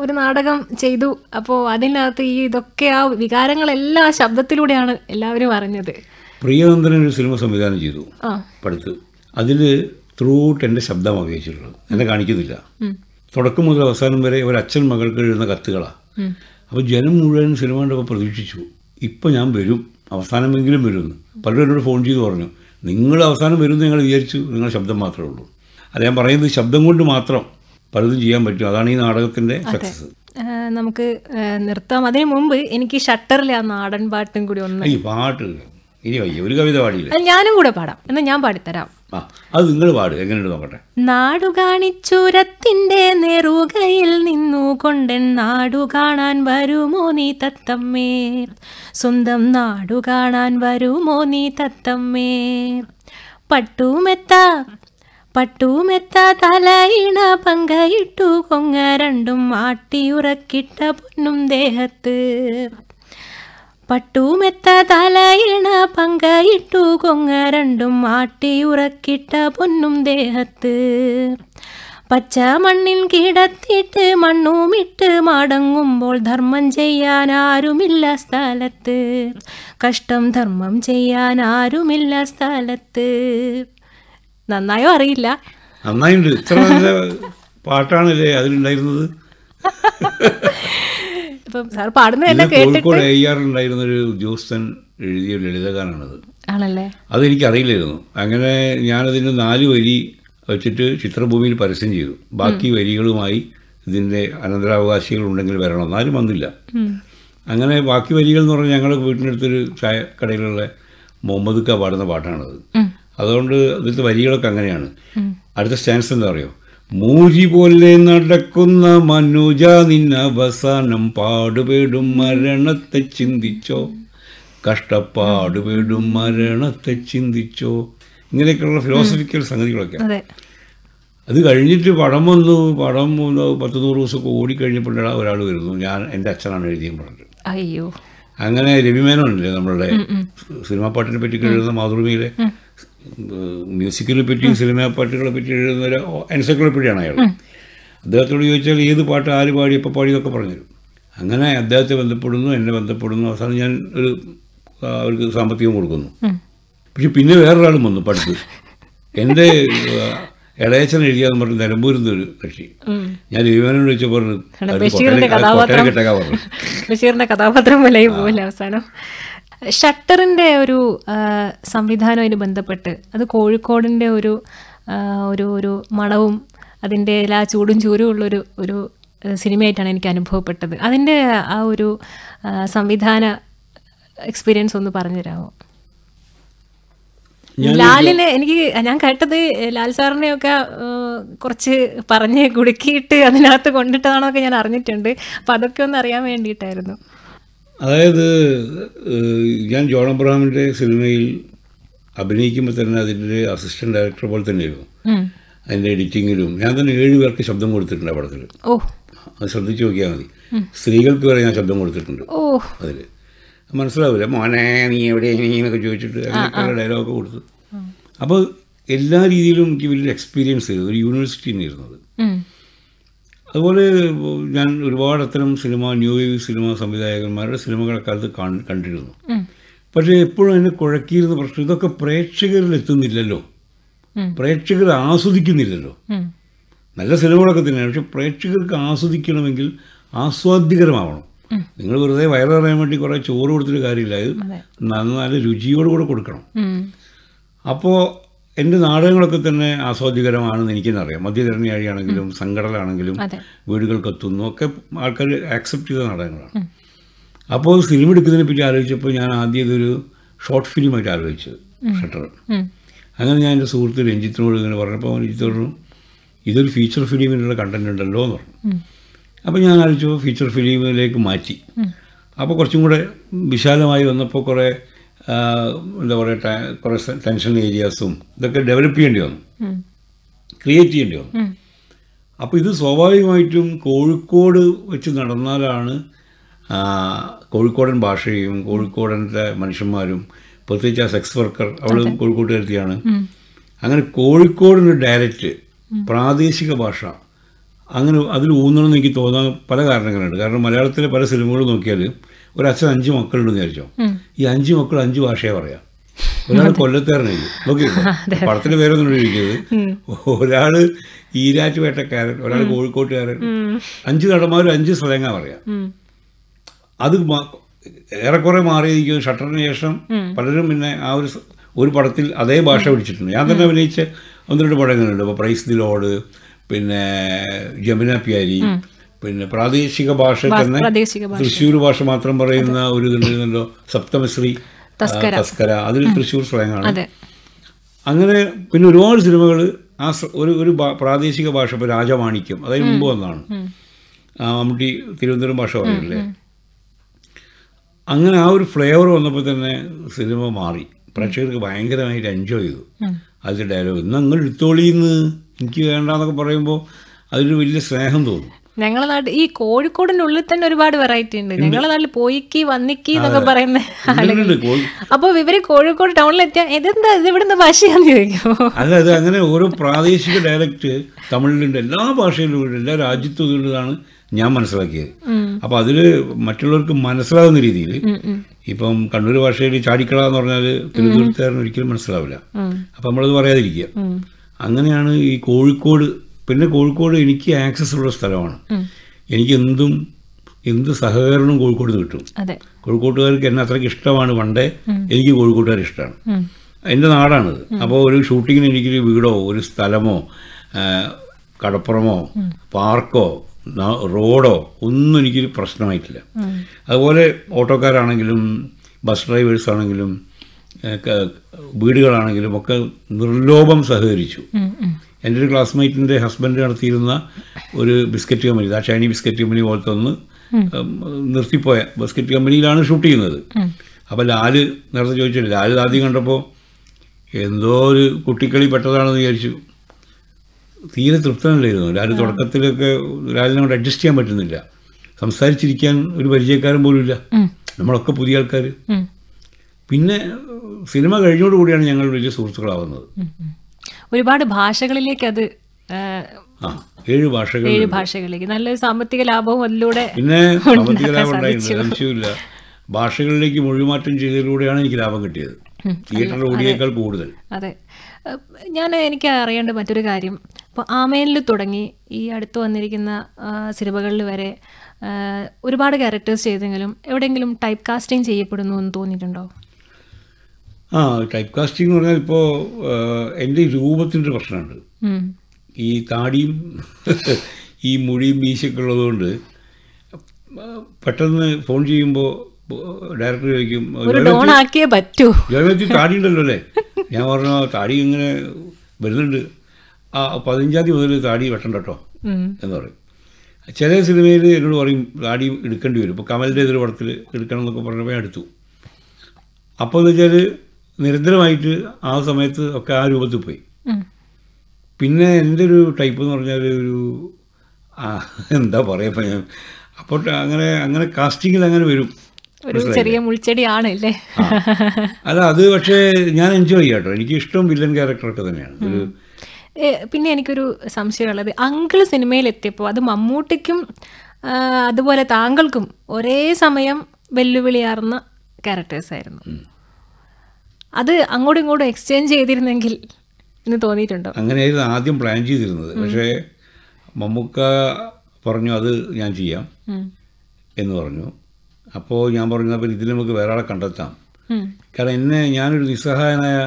ഒരു നാടകം ചെയ്തു അപ്പോൾ അതിനകത്ത് ഈ ഇതൊക്കെ ആ വികാരങ്ങളെല്ലാം ശബ്ദത്തിലൂടെയാണ് എല്ലാവരും അറിഞ്ഞത് പ്രിയനന്ദനൻ ഒരു സിനിമ സംവിധാനം ചെയ്തു പഠിത്തു അതിൽ ത്രൂട്ട് എൻ്റെ ശബ്ദം ഉപയോഗിച്ചിട്ടുള്ളത് എന്നെ കാണിക്കുന്നില്ല തുടക്കം മുതൽ അവസാനം വരെ ഒരു അച്ഛൻ മകൾക്ക് എഴുതുന്ന കത്തുകളാണ് അപ്പോൾ ജനം മുഴുവൻ സിനിമ കണ്ടപ്പോൾ പ്രതീക്ഷിച്ചു ഇപ്പം ഞാൻ വരും അവസാനമെങ്കിലും വരുമെന്ന് പലരും എന്നോട് ഫോൺ ചെയ്ത് പറഞ്ഞു നിങ്ങൾ അവസാനം വരുമെന്ന് ഞങ്ങൾ വിചാരിച്ചു നിങ്ങൾ ശബ്ദം മാത്രമേ ഉള്ളൂ അത് ഞാൻ പറയുന്നത് ശബ്ദം കൊണ്ട് മാത്രം പലതും ചെയ്യാൻ പറ്റും അതാണ് ഈ നാടകത്തിൻ്റെ സക്സസ് നമുക്ക് നിർത്താം അതിനു മുമ്പ് എനിക്ക് ഷട്ടറിലെ ആ നാടൻ പാട്ടും കൂടി ഒന്ന് ഈ പാട്ട് ഇനി ഒരു കവിത പാടിയില്ല ഞാനും കൂടെ പാടാം എന്നാൽ ഞാൻ പാടിത്തരാം അത് നിങ്ങൾ പാട് എങ്ങനെയുണ്ട് നോക്കട്ടെ നാടുകാണിച്ചുരത്തിന്റെ നെറുകയിൽ കൊണ്ടൻ നാടു കാണാൻ വരുമോ നീ തത്തമ്മേ സ്വന്തം നാടു കാണാൻ വരുമോ നീ തത്തമ്മേ പട്ടുമെത്ത പട്ടുമെത്ത തലയിണ പങ്കയിട്ടു കൊങ്ങ രണ്ടും ആട്ടിയുറക്കിട്ട പൊന്നും ദേഹത്ത് പട്ടുമെത്ത തലയിണ പങ്കയിട്ടു കൊങ്ങ രണ്ടും ഉറക്കിട്ട പൊന്നും ദേഹത്ത് പച്ച മണ്ണിൻ കിടത്തിട്ട് മണ്ണുമിട്ട് മടങ്ങുമ്പോൾ ധർമ്മം ചെയ്യാൻ ആരുമില്ല സ്ഥലത്ത് കഷ്ടം ധർമ്മം ചെയ്യാൻ ആരുമില്ല സ്ഥലത്ത് നന്നായോ അറിയില്ല നന്നായിട്ടുണ്ട് ഇത്ര പാട്ടാണല്ലേ അതിലുണ്ടായിരുന്നത് [LAUGHS] ഇപ്പം സാർ പാടുന്ന എല്ലാം ഉദ്യോഗസ്ഥൻ എഴുതിയ ലളിതഗാനാണത് ആണല്ലേ അതെനിക്കറിയില്ലായിരുന്നു അങ്ങനെ ഞാനതിന് നാല് വരി വെച്ചിട്ട് ചിത്രഭൂമിയിൽ പരസ്യം ചെയ്തു ബാക്കി വരികളുമായി ഇതിൻ്റെ അനന്തരാവകാശികൾ ഉണ്ടെങ്കിൽ വരണം എന്നാലും വന്നില്ല അങ്ങനെ ബാക്കി വരികൾ എന്ന് പറഞ്ഞാൽ ഞങ്ങളുടെ വീട്ടിനടുത്തൊരു ചായ കടയിലുള്ള മുഹമ്മദ് ക പാടുന്ന പാട്ടാണത് അതുകൊണ്ട് അതിലത്തെ വരികളൊക്കെ അങ്ങനെയാണ് അടുത്ത സ്റ്റാൻസ് എന്താ പറയുക മൂരി പോലെ നടക്കുന്ന മനുജ നിന്നവസാനം പാടുപേടും മരണത്തെ ചിന്തിച്ചോ കഷ്ടപ്പാടുപേടും മരണത്തെ ചിന്തിച്ചോ ഇങ്ങനെയൊക്കെയുള്ള ഫിലോസഫിക്കൽ സംഗതികളൊക്കെ അത് കഴിഞ്ഞിട്ട് പടം വന്നു പടം പത്ത് നൂറ് ദിവസമൊക്കെ ഓടിക്കഴിഞ്ഞപ്പോഴാണ് ഒരാൾ വരുന്നു ഞാൻ എൻ്റെ അച്ഛനാണ് എഴുതിയ പടം അയ്യോ അങ്ങനെ ഉണ്ടല്ലേ നമ്മളുടെ സിനിമാ പാട്ടിനെ പറ്റി കഴിയുന്ന മാതൃഭൂമിയിലെ മ്യൂസിക്കിനെ പറ്റിയും സിനിമാ പാട്ടുകളെ പറ്റി എഴുതുന്ന ഒരു എൻസൈക്ലോപ്പീഡിയാണ് അയാൾ അദ്ദേഹത്തോട് ചോദിച്ചാൽ ഏത് പാട്ട് ആര് പാടി എപ്പോൾ പാടി എന്നൊക്കെ പറഞ്ഞുതരും അങ്ങനെ അദ്ദേഹത്തെ ബന്ധപ്പെടുന്നു എന്നെ ബന്ധപ്പെടുന്നു അവസാനം ഞാൻ ഒരു അവർക്ക് സാമ്പത്തികം കൊടുക്കുന്നു പക്ഷെ പിന്നെ വേറൊരാളും വന്നു പഠിച്ചു എൻ്റെ ഇളയച്ചൻ എഴുതിയാന്ന് പറഞ്ഞു നിലമ്പൂരുന്ന ഒരു കക്ഷി ഞാൻ വിവരം വിളിച്ചു പറഞ്ഞു കഥാപാത്രം കഥാപാത്രം അവസാനം ഷട്ടറിൻ്റെ ഒരു സംവിധാനവുമായി ബന്ധപ്പെട്ട് അത് കോഴിക്കോടിൻ്റെ ഒരു ഒരു ഒരു മണവും അതിൻ്റെ എല്ലാ ചൂടും ചൂരും ഉള്ളൊരു ഒരു സിനിമയായിട്ടാണ് എനിക്ക് അനുഭവപ്പെട്ടത് അതിൻ്റെ ആ ഒരു സംവിധാന എക്സ്പീരിയൻസ് ഒന്ന് പറഞ്ഞു തരാമോ ലാലിനെ എനിക്ക് ഞാൻ കേട്ടത് ലാൽ സാറിനെയൊക്കെ കുറച്ച് പറഞ്ഞ് കുടുക്കിയിട്ട് അതിനകത്ത് കൊണ്ടിട്ടതാണോ ഒക്കെ ഞാൻ അറിഞ്ഞിട്ടുണ്ട് അപ്പം അതൊക്കെ ഒന്ന് അറിയാൻ വേണ്ടിയിട്ടായിരുന്നു അതായത് ഞാൻ ജോൺ അബ്രഹാമിൻ്റെ സിനിമയിൽ അഭിനയിക്കുമ്പോൾ തന്നെ അതിൻ്റെ അസിസ്റ്റന്റ് ഡയറക്ടർ പോലെ തന്നെയായിരുന്നു അതിൻ്റെ എഡിറ്റിങ്ങിലും ഞാൻ തന്നെ ഏഴ് പേർക്ക് ശബ്ദം കൊടുത്തിട്ടുണ്ട് ആ പടത്തിൽ അത് ശ്രദ്ധിച്ചു നോക്കിയാൽ മതി സ്ത്രീകൾക്ക് വരെ ഞാൻ ശബ്ദം കൊടുത്തിട്ടുണ്ട് അതിൽ മനസ്സിലാവില്ല മോനെ നീ എവിടെ നീ എന്നൊക്കെ ചോദിച്ചിട്ട് അങ്ങനെ ഡയലോഗ് കൊടുത്തു അപ്പോൾ എല്ലാ രീതിയിലും എനിക്ക് വലിയൊരു എക്സ്പീരിയൻസ് ഒരു യൂണിവേഴ്സിറ്റി തന്നെയായിരുന്നു അത് അതുപോലെ ഞാൻ ഒരുപാട് അത്തരം സിനിമ ന്യൂ വേവ് സിനിമ സംവിധായകന്മാരുടെ സിനിമകൾ അക്കാലത്ത് കണ്ടിരുന്നു പക്ഷേ എപ്പോഴും എന്നെ കുഴക്കിയിരുന്ന പ്രശ്നം ഇതൊക്കെ പ്രേക്ഷകരിൽ എത്തുന്നില്ലല്ലോ പ്രേക്ഷകർ ആസ്വദിക്കുന്നില്ലല്ലോ നല്ല സിനിമകളൊക്കെ തന്നെയാണ് പക്ഷെ പ്രേക്ഷകർക്ക് ആസ്വദിക്കണമെങ്കിൽ ആസ്വാദ്യകരമാവണം നിങ്ങൾ വെറുതെ വയറിറിയാൻ വേണ്ടി കുറേ ചോറ് കൊടുത്തിട്ട് കാര്യമില്ല അത് രുചിയോട് രുചിയോടുകൂടെ കൊടുക്കണം അപ്പോൾ എൻ്റെ നാടകങ്ങളൊക്കെ തന്നെ ആസ്വാദ്യകരമാണെന്ന് എനിക്കെന്നറിയാം മദ്യധരണിയാഴിയാണെങ്കിലും സംഘടനയാണെങ്കിലും വീടുകൾ കത്തുന്നു ഒക്കെ ആൾക്കാർ ആക്സെപ്റ്റ് ചെയ്ത നാടകങ്ങളാണ് അപ്പോൾ സിനിമ എടുക്കുന്നതിനെ പറ്റി ആലോചിച്ചപ്പോൾ ഞാൻ ആദ്യം ഇതൊരു ഷോർട്ട് ഫിലിമായിട്ട് ആലോചിച്ചത് ഷട്ടർ അങ്ങനെ ഞാൻ എൻ്റെ സുഹൃത്ത് രഞ്ജിത്തിനോട് ഇങ്ങനെ പറഞ്ഞപ്പോൾ രഞ്ജിത്തോട് ഇതൊരു ഫീച്ചർ ഫിലിമിനുള്ള കണ്ടന്റ് ഉണ്ടല്ലോ എന്ന് പറഞ്ഞു അപ്പോൾ ഞാൻ ആലോചിച്ചു ഫീച്ചർ ഫിലിമിലേക്ക് മാറ്റി അപ്പോൾ കുറച്ചും കൂടെ വിശാലമായി വന്നപ്പോൾ കുറേ എന്താ പറയുക കുറേ ടെൻഷൻ ഏരിയാസും ഇതൊക്കെ ഡെവലപ്പ് ചെയ്യേണ്ടി വന്നു ക്രിയേറ്റ് ചെയ്യേണ്ടി വന്നു അപ്പോൾ ഇത് സ്വാഭാവികമായിട്ടും കോഴിക്കോട് വെച്ച് നടന്നാലാണ് കോഴിക്കോടൻ ഭാഷയും കോഴിക്കോടൻ്റെ മനുഷ്യന്മാരും പ്രത്യേകിച്ച് ആ സെക്സ് വർക്കർ അവൾ കരുത്തിയാണ് അങ്ങനെ കോഴിക്കോടിൻ്റെ ഡയലക്റ്റ് പ്രാദേശിക ഭാഷ അങ്ങനെ അതിൽ ഊന്നണമെന്ന് എനിക്ക് തോന്നാൻ പല കാരണങ്ങളുണ്ട് കാരണം മലയാളത്തിലെ പല സിനിമകൾ നോക്കിയാൽ ഒരച്ഛൻ അഞ്ച് മക്കളുണ്ടെന്ന് വിചാരിച്ചോ ഈ അഞ്ച് മക്കൾ അഞ്ച് ഭാഷയെ പറയാം ഒരാൾ കൊല്ലക്കാരനായി നോക്കി [LAUGHS] പടത്തിന്റെ പേരൊന്നും ഇരിക്കുന്നത് ഒരാള് ഈരാറ്റുപേട്ടക്കാരൻ ഒരാൾ കോഴിക്കോട്ടുകാരൻ അഞ്ച് നടന്മാരും അഞ്ച് സ്ഥലങ്ങ പറയാം അത് ഏറെക്കുറെ മാറിയിരിക്കും ഷട്ടറിന് ശേഷം പലരും പിന്നെ ആ ഒരു ഒരു പടത്തിൽ അതേ ഭാഷ പിടിച്ചിട്ടുണ്ട് ഞാൻ തന്നെ അഭിനയിച്ച ഒന്ന് രണ്ട് പടങ്ങളുണ്ട് ഇപ്പോൾ പ്രൈസ് ദി ലോഡ് പിന്നെ ജമുന പ്യാരി പിന്നെ പ്രാദേശിക ഭാഷ തന്നെ തൃശ്ശൂർ ഭാഷ മാത്രം പറയുന്ന ഒരു ഇതുണ്ടല്ലോ സപ്തമശ്രീ തസ്കര അതിൽ തൃശ്ശൂർ സ്ലാങ്ങാണ് അങ്ങനെ പിന്നെ ഒരുപാട് സിനിമകൾ ആ ഒരു ഒരു പ്രാദേശിക ഭാഷ ഇപ്പോൾ രാജമാണിക്യം അതായത് മുമ്പ് വന്നതാണ് മമ്മൂട്ടി തിരുവനന്തപുരം ഭാഷ പറയില്ലേ അങ്ങനെ ആ ഒരു ഫ്ലേവർ വന്നപ്പോൾ തന്നെ സിനിമ മാറി പ്രേക്ഷകർക്ക് ഭയങ്കരമായിട്ട് എൻജോയ് ചെയ്തു അതിൻ്റെ ഡയലോഗ് ഇന്ന് അങ്ങ് എടുത്തോളിന്ന് എനിക്ക് വേണ്ടെന്നൊക്കെ പറയുമ്പോൾ അതൊരു വലിയ സ്നേഹം തോന്നും ഞങ്ങളെ നാട്ടിൽ ഈ കോഴിക്കോടിനുള്ളിൽ തന്നെ ഒരുപാട് വെറൈറ്റി ഉണ്ട് ഞങ്ങളെ നാട്ടിൽ പോയിക്കി വന്നിക്കി എന്നൊക്കെ പറയുന്ന അപ്പൊ അപ്പോൾ ഇവര് കോഴിക്കോട് ടൗണിലെത്തിയാൽ ഇതെന്താ ഇത് ഇവിടുന്ന് ഭാഷയാന്ന് ചോദിക്കും അങ്ങനെ ഓരോ പ്രാദേശിക ഡയലക്റ്റ് തമിഴിലുണ്ട് എല്ലാ ഭാഷയിലും എല്ലാ രാജ്യത്തും ഉള്ളതാണ് ഞാൻ മനസ്സിലാക്കിയത് അപ്പോൾ അതില് മറ്റുള്ളവർക്ക് മനസ്സിലാകുന്ന രീതിയിൽ ഇപ്പം കണ്ണൂർ ഭാഷയിൽ ചാടിക്കള എന്ന് പറഞ്ഞാൽ തിരുവനന്തപുരത്തുകാരൻ ഒരിക്കലും മനസ്സിലാവില്ല അപ്പൊ നമ്മളത് പറയാതിരിക്കുക അങ്ങനെയാണ് ഈ കോഴിക്കോട് പിന്നെ കോഴിക്കോട് എനിക്ക് ആക്സസ് ഉള്ള സ്ഥലമാണ് എനിക്ക് എന്തും എന്ത് സഹകരണം കോഴിക്കോട് നിന്ന് കിട്ടും കോഴിക്കോട്ടുകാർക്ക് എന്നെ അത്രയ്ക്ക് ഇഷ്ടമാണ് പണ്ടേ എനിക്ക് കോഴിക്കോട്ടുകാർ ഇഷ്ടമാണ് എൻ്റെ നാടാണിത് അപ്പോൾ ഒരു ഷൂട്ടിങ്ങിന് എനിക്കൊരു വീടോ ഒരു സ്ഥലമോ കടപ്പുറമോ പാർക്കോ റോഡോ ഒന്നും എനിക്കൊരു പ്രശ്നമായിട്ടില്ല അതുപോലെ ഓട്ടോക്കാരാണെങ്കിലും ബസ് ഡ്രൈവേഴ്സ് ആണെങ്കിലും വീടുകളാണെങ്കിലും ഒക്കെ നിർലോഭം സഹകരിച്ചു എൻ്റെ ഒരു ക്ലാസ്മേറ്റിൻ്റെ ഹസ്ബൻഡ് നടത്തിയിരുന്ന ഒരു biscuit company Shiny biscuit company പോലത്തെ ഒന്ന് നിർത്തിപ്പോയ ബിസ്ക്കറ്റ് കമ്പനിയിലാണ് ഷൂട്ട് ചെയ്യുന്നത് അപ്പോൾ ലാല് നേരത്തെ ചോദിച്ചില്ല ലാല് ആദ്യം കണ്ടപ്പോൾ എന്തോ ഒരു കുട്ടിക്കളി പെട്ടതാണെന്ന് വിചാരിച്ചു തീരെ തൃപ്തനല്ലായിരുന്നു ലാല് തുടക്കത്തിലൊക്കെ കൊണ്ട് അഡ്ജസ്റ്റ് ചെയ്യാൻ പറ്റുന്നില്ല സംസാരിച്ചിരിക്കാൻ ഒരു പരിചയക്കാരൻ പോലും ഇല്ല നമ്മളൊക്കെ പുതിയ ആൾക്കാർ പിന്നെ സിനിമ കഴിഞ്ഞോടുകൂടിയാണ് ഞങ്ങൾ വലിയ സുഹൃത്തുക്കളാവുന്നത് ഒരുപാട് ഭാഷകളിലേക്ക് അത് ഏഴ് ഭാഷകൾ ഏഴ് ഭാഷകളിലേക്ക് നല്ല സാമ്പത്തിക ലാഭവും അതിലൂടെ പിന്നെ സാമ്പത്തിക ലാഭം സംശയമില്ല ഭാഷകളിലേക്ക് മൊഴിമാറ്റം ചെയ്തതിലൂടെയാണ് എനിക്ക് ലാഭം കിട്ടിയത് തിയേറ്റർ ഓടിയേക്കാൾ കൂടുതൽ അതെ ഞാൻ എനിക്ക് അറിയേണ്ട മറ്റൊരു കാര്യം ഇപ്പോൾ ആമേനിൽ തുടങ്ങി ഈ അടുത്ത് വന്നിരിക്കുന്ന സിനിമകളിൽ വരെ ഒരുപാട് ക്യാരക്ടേഴ്സ് ചെയ്തെങ്കിലും എവിടെയെങ്കിലും ടൈപ്പ് കാസ്റ്റിംഗ് ചെയ്യപ്പെടുന്നു എന്ന് തോന്നിയിട്ടുണ്ടോ ആ ടൈപ്പ് കാസ്റ്റിംഗ് എന്ന് പറഞ്ഞാൽ ഇപ്പോൾ എൻ്റെ രൂപത്തിൻ്റെ പ്രശ്നമുണ്ട് ഈ താടിയും ഈ മുഴിയും മീശയൊക്കെ ഉള്ളതുകൊണ്ട് പെട്ടെന്ന് ഫോൺ ചെയ്യുമ്പോൾ ഡയറക്ടർ ചോദിക്കും ഡോണാക്കിയേ പറ്റൂ താടി ഉണ്ടല്ലോ അല്ലേ ഞാൻ പറഞ്ഞു താടി ഇങ്ങനെ വരുന്നുണ്ട് ആ പതിനഞ്ചാം തീയതി മുതൽ താടി വെട്ടണ്ട കേട്ടോ എന്ന് പറയും ചില സിനിമയിൽ എന്നോട് പറയും താടി എടുക്കേണ്ടി വരും ഇപ്പോൾ കമലിൻ്റെ ഇതൊരു പടത്തിൽ എടുക്കണം എന്നൊക്കെ പറഞ്ഞപ്പോൾ ഞാൻ എടുത്തു അപ്പോൾ എന്ന് വെച്ചാൽ നിരന്തരമായിട്ട് ആ സമയത്ത് ഒക്കെ ആ രൂപത്തിൽ പോയി പിന്നെ എൻ്റെ ഒരു ടൈപ്പ് എന്ന് പറഞ്ഞാൽ ഒരു എന്താ പറയാ ഞാൻ അപ്പോൾ അങ്ങനെ അങ്ങനെ കാസ്റ്റിങ്ങിൽ അങ്ങനെ വരും ഒരു ചെറിയ മുൾച്ചെടിയാണ് അല്ലേ അല്ല അത് പക്ഷേ ഞാൻ എൻജോയ് ചെയ്യാട്ടോ എനിക്ക് ഇഷ്ടം വില്ലൻ ക്യാരക്ടറൊക്കെ തന്നെയാണ് പിന്നെ എനിക്കൊരു സംശയമുള്ളത് അങ്കിൾ എത്തിയപ്പോൾ അത് മമ്മൂട്ടിക്കും അതുപോലെ താങ്കൾക്കും ഒരേ സമയം വെല്ലുവിളിയാർന്ന ക്യാരക്ടേഴ്സ് ആയിരുന്നു അത് അങ്ങോട്ടും ഇങ്ങോട്ടും എക്സ്ചേഞ്ച് ചെയ്തിരുന്നെങ്കിൽ എന്ന് തോന്നിയിട്ടുണ്ടോ അങ്ങനെയായിരുന്നു ആദ്യം പ്ലാൻ ചെയ്തിരുന്നത് പക്ഷേ മമ്മൂക്ക പറഞ്ഞു അത് ഞാൻ ചെയ്യാം എന്ന് പറഞ്ഞു അപ്പോൾ ഞാൻ പറഞ്ഞു അപ്പം ഇതിൽ നമുക്ക് വേറെ ആളെ കണ്ടെത്താം കാരണം എന്നെ ഞാനൊരു നിസ്സഹായനായ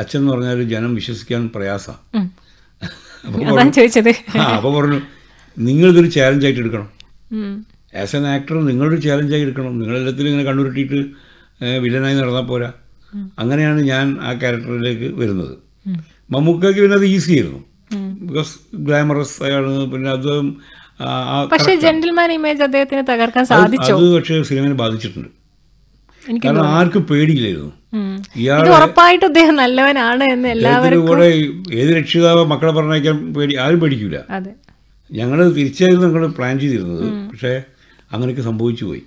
അച്ഛൻ എന്ന് പറഞ്ഞാൽ ജനം വിശ്വസിക്കാൻ പ്രയാസമാണ് അപ്പോൾ പറഞ്ഞു നിങ്ങളിതൊരു ആയിട്ട് എടുക്കണം ആസ് എൻ ആക്ടർ നിങ്ങളൊരു ചാലഞ്ചായി എടുക്കണം നിങ്ങളെല്ലാത്തിലും ഇങ്ങനെ കണ്ണുരുട്ടിയിട്ട് വില്ലനായി നടന്നാൽ പോരാ അങ്ങനെയാണ് ഞാൻ ആ ക്യാരക്ടറിലേക്ക് വരുന്നത് മമ്മൂക്കയ്ക്ക് പിന്നെ അത് ഈസി ആയിരുന്നു ബിക്കോസ് ഗ്ലാമറസ് ആണ് പിന്നെ അത് പക്ഷേ ജെന്റിൽമാൻ ഇമേജ് അദ്ദേഹത്തിന് തകർക്കാൻ സാധിച്ചു അത് പക്ഷേ സിനിമയെ ബാധിച്ചിട്ടുണ്ട് കാരണം ആർക്കും പേടിയില്ലായിരുന്നു ഇയാൾ ഉറപ്പായിട്ടും അദ്ദേഹം നല്ലവനാണ് എന്ന് എല്ലാവരും കൂടെ ഏത് രക്ഷിതാവ് മക്കളെ പറഞ്ഞേക്കാൻ പേടി ആരും പേടിക്കൂല ഞങ്ങൾ തിരിച്ചായിരുന്നു ഞങ്ങൾ പ്ലാൻ ചെയ്തിരുന്നത് പക്ഷേ അങ്ങനെയൊക്കെ സംഭവിച്ചു പോയി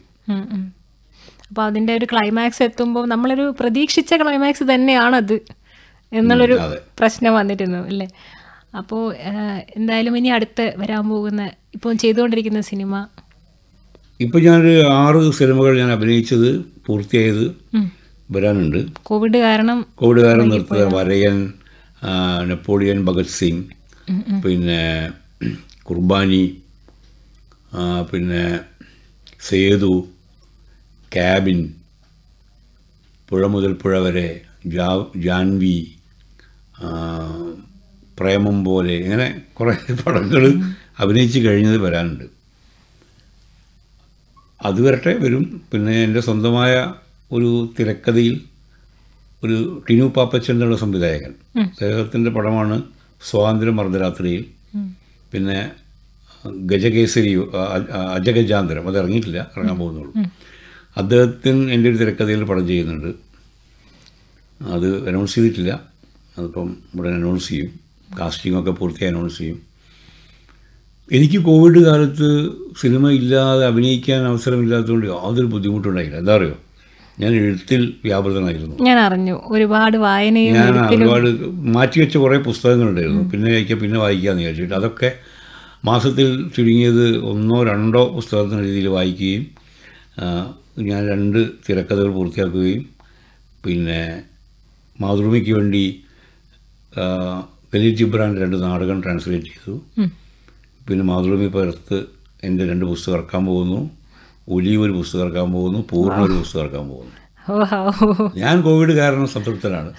അപ്പോൾ അതിൻ്റെ ഒരു ക്ലൈമാക്സ് എത്തുമ്പോൾ നമ്മളൊരു പ്രതീക്ഷിച്ച ക്ലൈമാക്സ് തന്നെയാണത് എന്നുള്ളൊരു പ്രശ്നം വന്നിട്ടുണ്ട് അല്ലേ അപ്പോൾ എന്തായാലും ഇനി അടുത്ത് വരാൻ പോകുന്ന ഇപ്പോൾ ചെയ്തുകൊണ്ടിരിക്കുന്ന സിനിമ ഇപ്പോൾ ഞാനൊരു ആറ് സിനിമകൾ ഞാൻ അഭിനയിച്ചത് പൂർത്തിയായത് വരാനുണ്ട് കോവിഡ് കാരണം കോവിഡ് കാരണം നിർത്തുക വരയൻ നെപ്പോളിയൻ ഭഗത് സിംഗ് പിന്നെ കുർബാനി പിന്നെ സേതു ക്യാബിൻ പുഴ മുതൽ പുഴ വരെ ജാൻവി പ്രേമം പോലെ ഇങ്ങനെ കുറേ [LAUGHS] പടങ്ങൾ അഭിനയിച്ച് കഴിഞ്ഞത് വരാനുണ്ട് അത് വരട്ടെ വരും പിന്നെ എൻ്റെ സ്വന്തമായ ഒരു തിരക്കഥയിൽ ഒരു ടിനു പാപ്പച്ചൻ എന്നുള്ള സംവിധായകൻ അദ്ദേഹത്തിൻ്റെ പടമാണ് സ്വാതന്ത്ര്യം അർദ്ധരാത്രിയിൽ പിന്നെ ഗജകേസരി അജഗജാന്തരം അത് ഇറങ്ങിയിട്ടില്ല ഇറങ്ങാൻ പോകുന്നുള്ളൂ അദ്ദേഹത്തിന് എൻ്റെ ഒരു തിരക്കഥയിൽ പടം ചെയ്യുന്നുണ്ട് അത് അനൗൺസ് ചെയ്തിട്ടില്ല അതിപ്പം ഉടനെ അനൗൺസ് ചെയ്യും കാസ്റ്റിങ്ങൊക്കെ പൂർത്തിയായി അനൗൺസ് ചെയ്യും എനിക്ക് കോവിഡ് കാലത്ത് സിനിമ ഇല്ലാതെ അഭിനയിക്കാൻ അവസരമില്ലാത്തതുകൊണ്ട് യാതൊരു ബുദ്ധിമുട്ടുണ്ടായില്ല എന്താ അറിയോ ഞാൻ എഴുത്തിൽ വ്യാപൃതനായിരുന്നു ഞാൻ അറിഞ്ഞു ഒരുപാട് വായനയും ഞാൻ ഒരുപാട് മാറ്റിവെച്ച കുറേ പുസ്തകങ്ങളുണ്ടായിരുന്നു പിന്നെ കഴിക്കാം പിന്നെ വായിക്കാമെന്ന് വിചാരിച്ചിട്ട് അതൊക്കെ മാസത്തിൽ ചുരുങ്ങിയത് ഒന്നോ രണ്ടോ പുസ്തകത്തിന് രീതിയിൽ വായിക്കുകയും ഞാൻ രണ്ട് തിരക്കഥകൾ പൂർത്തിയാക്കുകയും പിന്നെ മാതൃഭൂമിക്ക് വേണ്ടി വലിയ ജിബ്രാൻ രണ്ട് നാടകം ട്രാൻസ്ലേറ്റ് ചെയ്തു പിന്നെ മാതൃഭൂമി പുറത്ത് എൻ്റെ രണ്ട് പുസ്തകം ഇറക്കാൻ പോകുന്നു ഒലി ഒരു പുസ്തകം ഇറക്കാൻ പോകുന്നു പൂർണ്ണ ഒരു പുസ്തകം ഇറക്കാൻ പോകുന്നു ഞാൻ കോവിഡ് കാരണം സംതൃപ്തനാണ്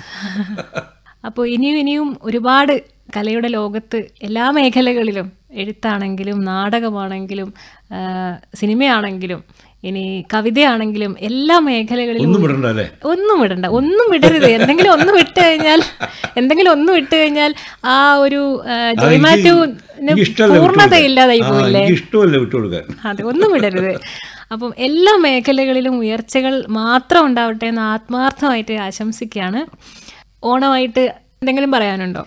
അപ്പോൾ ഇനിയും ഇനിയും ഒരുപാട് കലയുടെ ലോകത്ത് എല്ലാ മേഖലകളിലും എഴുത്താണെങ്കിലും നാടകമാണെങ്കിലും സിനിമയാണെങ്കിലും ഇനി കവിതയാണെങ്കിലും എല്ലാ മേഖലകളിലും ഒന്നും ഇടണ്ട ഒന്നും വിടരുത് എന്തെങ്കിലും ഒന്ന് ഇട്ട് കഴിഞ്ഞാൽ എന്തെങ്കിലും ഒന്ന് ഇട്ട് കഴിഞ്ഞാൽ ആ ഒരു ജയമാറ്റു പൂർണ്ണത ഇല്ലാതായി അതെ ഒന്നും വിടരുത് അപ്പം എല്ലാ മേഖലകളിലും ഉയർച്ചകൾ മാത്രം ഉണ്ടാവട്ടെ എന്ന് ആത്മാർത്ഥമായിട്ട് ആശംസിക്കുകയാണ് ഓണമായിട്ട് എന്തെങ്കിലും പറയാനുണ്ടോ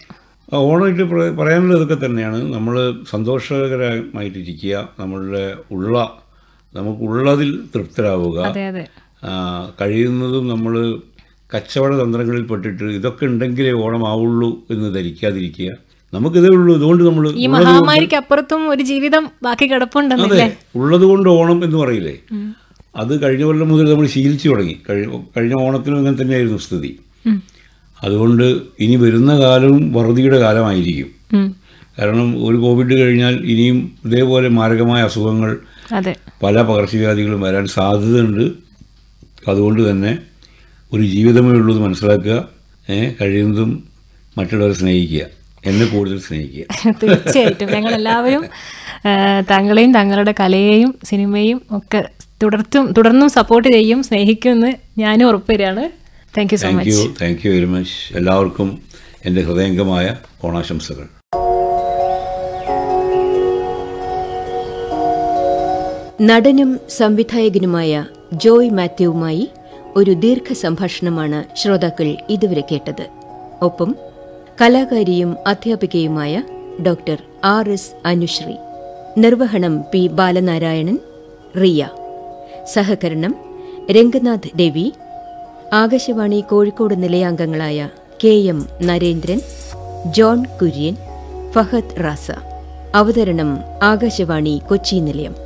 ഓണമായിട്ട് പറയാനുള്ളതൊക്കെ തന്നെയാണ് നമ്മൾ സന്തോഷകരമായിട്ടിരിക്കുക നമ്മളുടെ ഉള്ള നമുക്കുള്ളതിൽ തൃപ്തരാവുക കഴിയുന്നതും നമ്മൾ കച്ചവട തന്ത്രങ്ങളിൽ പെട്ടിട്ട് ഇതൊക്കെ ഉണ്ടെങ്കിലേ ഓണമാവുള്ളൂ എന്ന് ധരിക്കാതിരിക്കുക നമുക്കിതേ ഉള്ളൂ ഇതുകൊണ്ട് നമ്മൾ ഈ മഹാമാരിക്ക് അപ്പുറത്തും ഒരു ജീവിതം ബാക്കി കിടപ്പുണ്ടെന്നല്ലേ ഉള്ളത് കൊണ്ട് ഓണം എന്ന് പറയില്ലേ അത് കഴിഞ്ഞ കൊല്ലം മുതൽ നമ്മൾ ശീലിച്ചു തുടങ്ങി കഴിഞ്ഞ ഓണത്തിനും ഇങ്ങനെ തന്നെയായിരുന്നു സ്ഥിതി അതുകൊണ്ട് ഇനി വരുന്ന കാലവും വറുതിയുടെ കാലമായിരിക്കും കാരണം ഒരു കോവിഡ് കഴിഞ്ഞാൽ ഇനിയും ഇതേപോലെ മാരകമായ അസുഖങ്ങൾ പല പകർച്ചവ്യാധികളും വരാൻ സാധ്യതയുണ്ട് അതുകൊണ്ട് തന്നെ ഒരു ജീവിതമേ ഉള്ളത് മനസ്സിലാക്കുക കഴിയുന്നതും മറ്റുള്ളവരെ സ്നേഹിക്കുക എന്നെ കൂടുതൽ സ്നേഹിക്കുക [LAUGHS] തീർച്ചയായിട്ടും ഞങ്ങൾ എല്ലാവരും താങ്കളെയും താങ്കളുടെ കലയെയും സിനിമയും ഒക്കെ തുടർത്തും തുടർന്നും സപ്പോർട്ട് ചെയ്യും സ്നേഹിക്കുമെന്ന് ഞാനും ഉറപ്പുവരികയാണ് thank you so much thank you very much എല്ലാവർക്കും എൻ്റെ ഹൃദയംഗമായ ഓണാശംസകൾ നടനും സംവിധായകനുമായ ജോയ് മാത്യുവുമായി ഒരു ദീർഘ സംഭാഷണമാണ് ശ്രോതാക്കൾ ഇതുവരെ കേട്ടത് ഒപ്പം കലാകാരിയും അധ്യാപികയുമായ ഡോക്ടർ ആർ എസ് അനുശ്രീ നിർവഹണം പി ബാലനാരായണൻ റിയ സഹകരണം രംഗനാഥ് രവി ആകാശവാണി കോഴിക്കോട് നിലയാംഗങ്ങളായ കെ എം നരേന്ദ്രൻ ജോൺ കുര്യൻ ഫഹദ് റാസ അവതരണം ആകാശവാണി കൊച്ചി നിലയം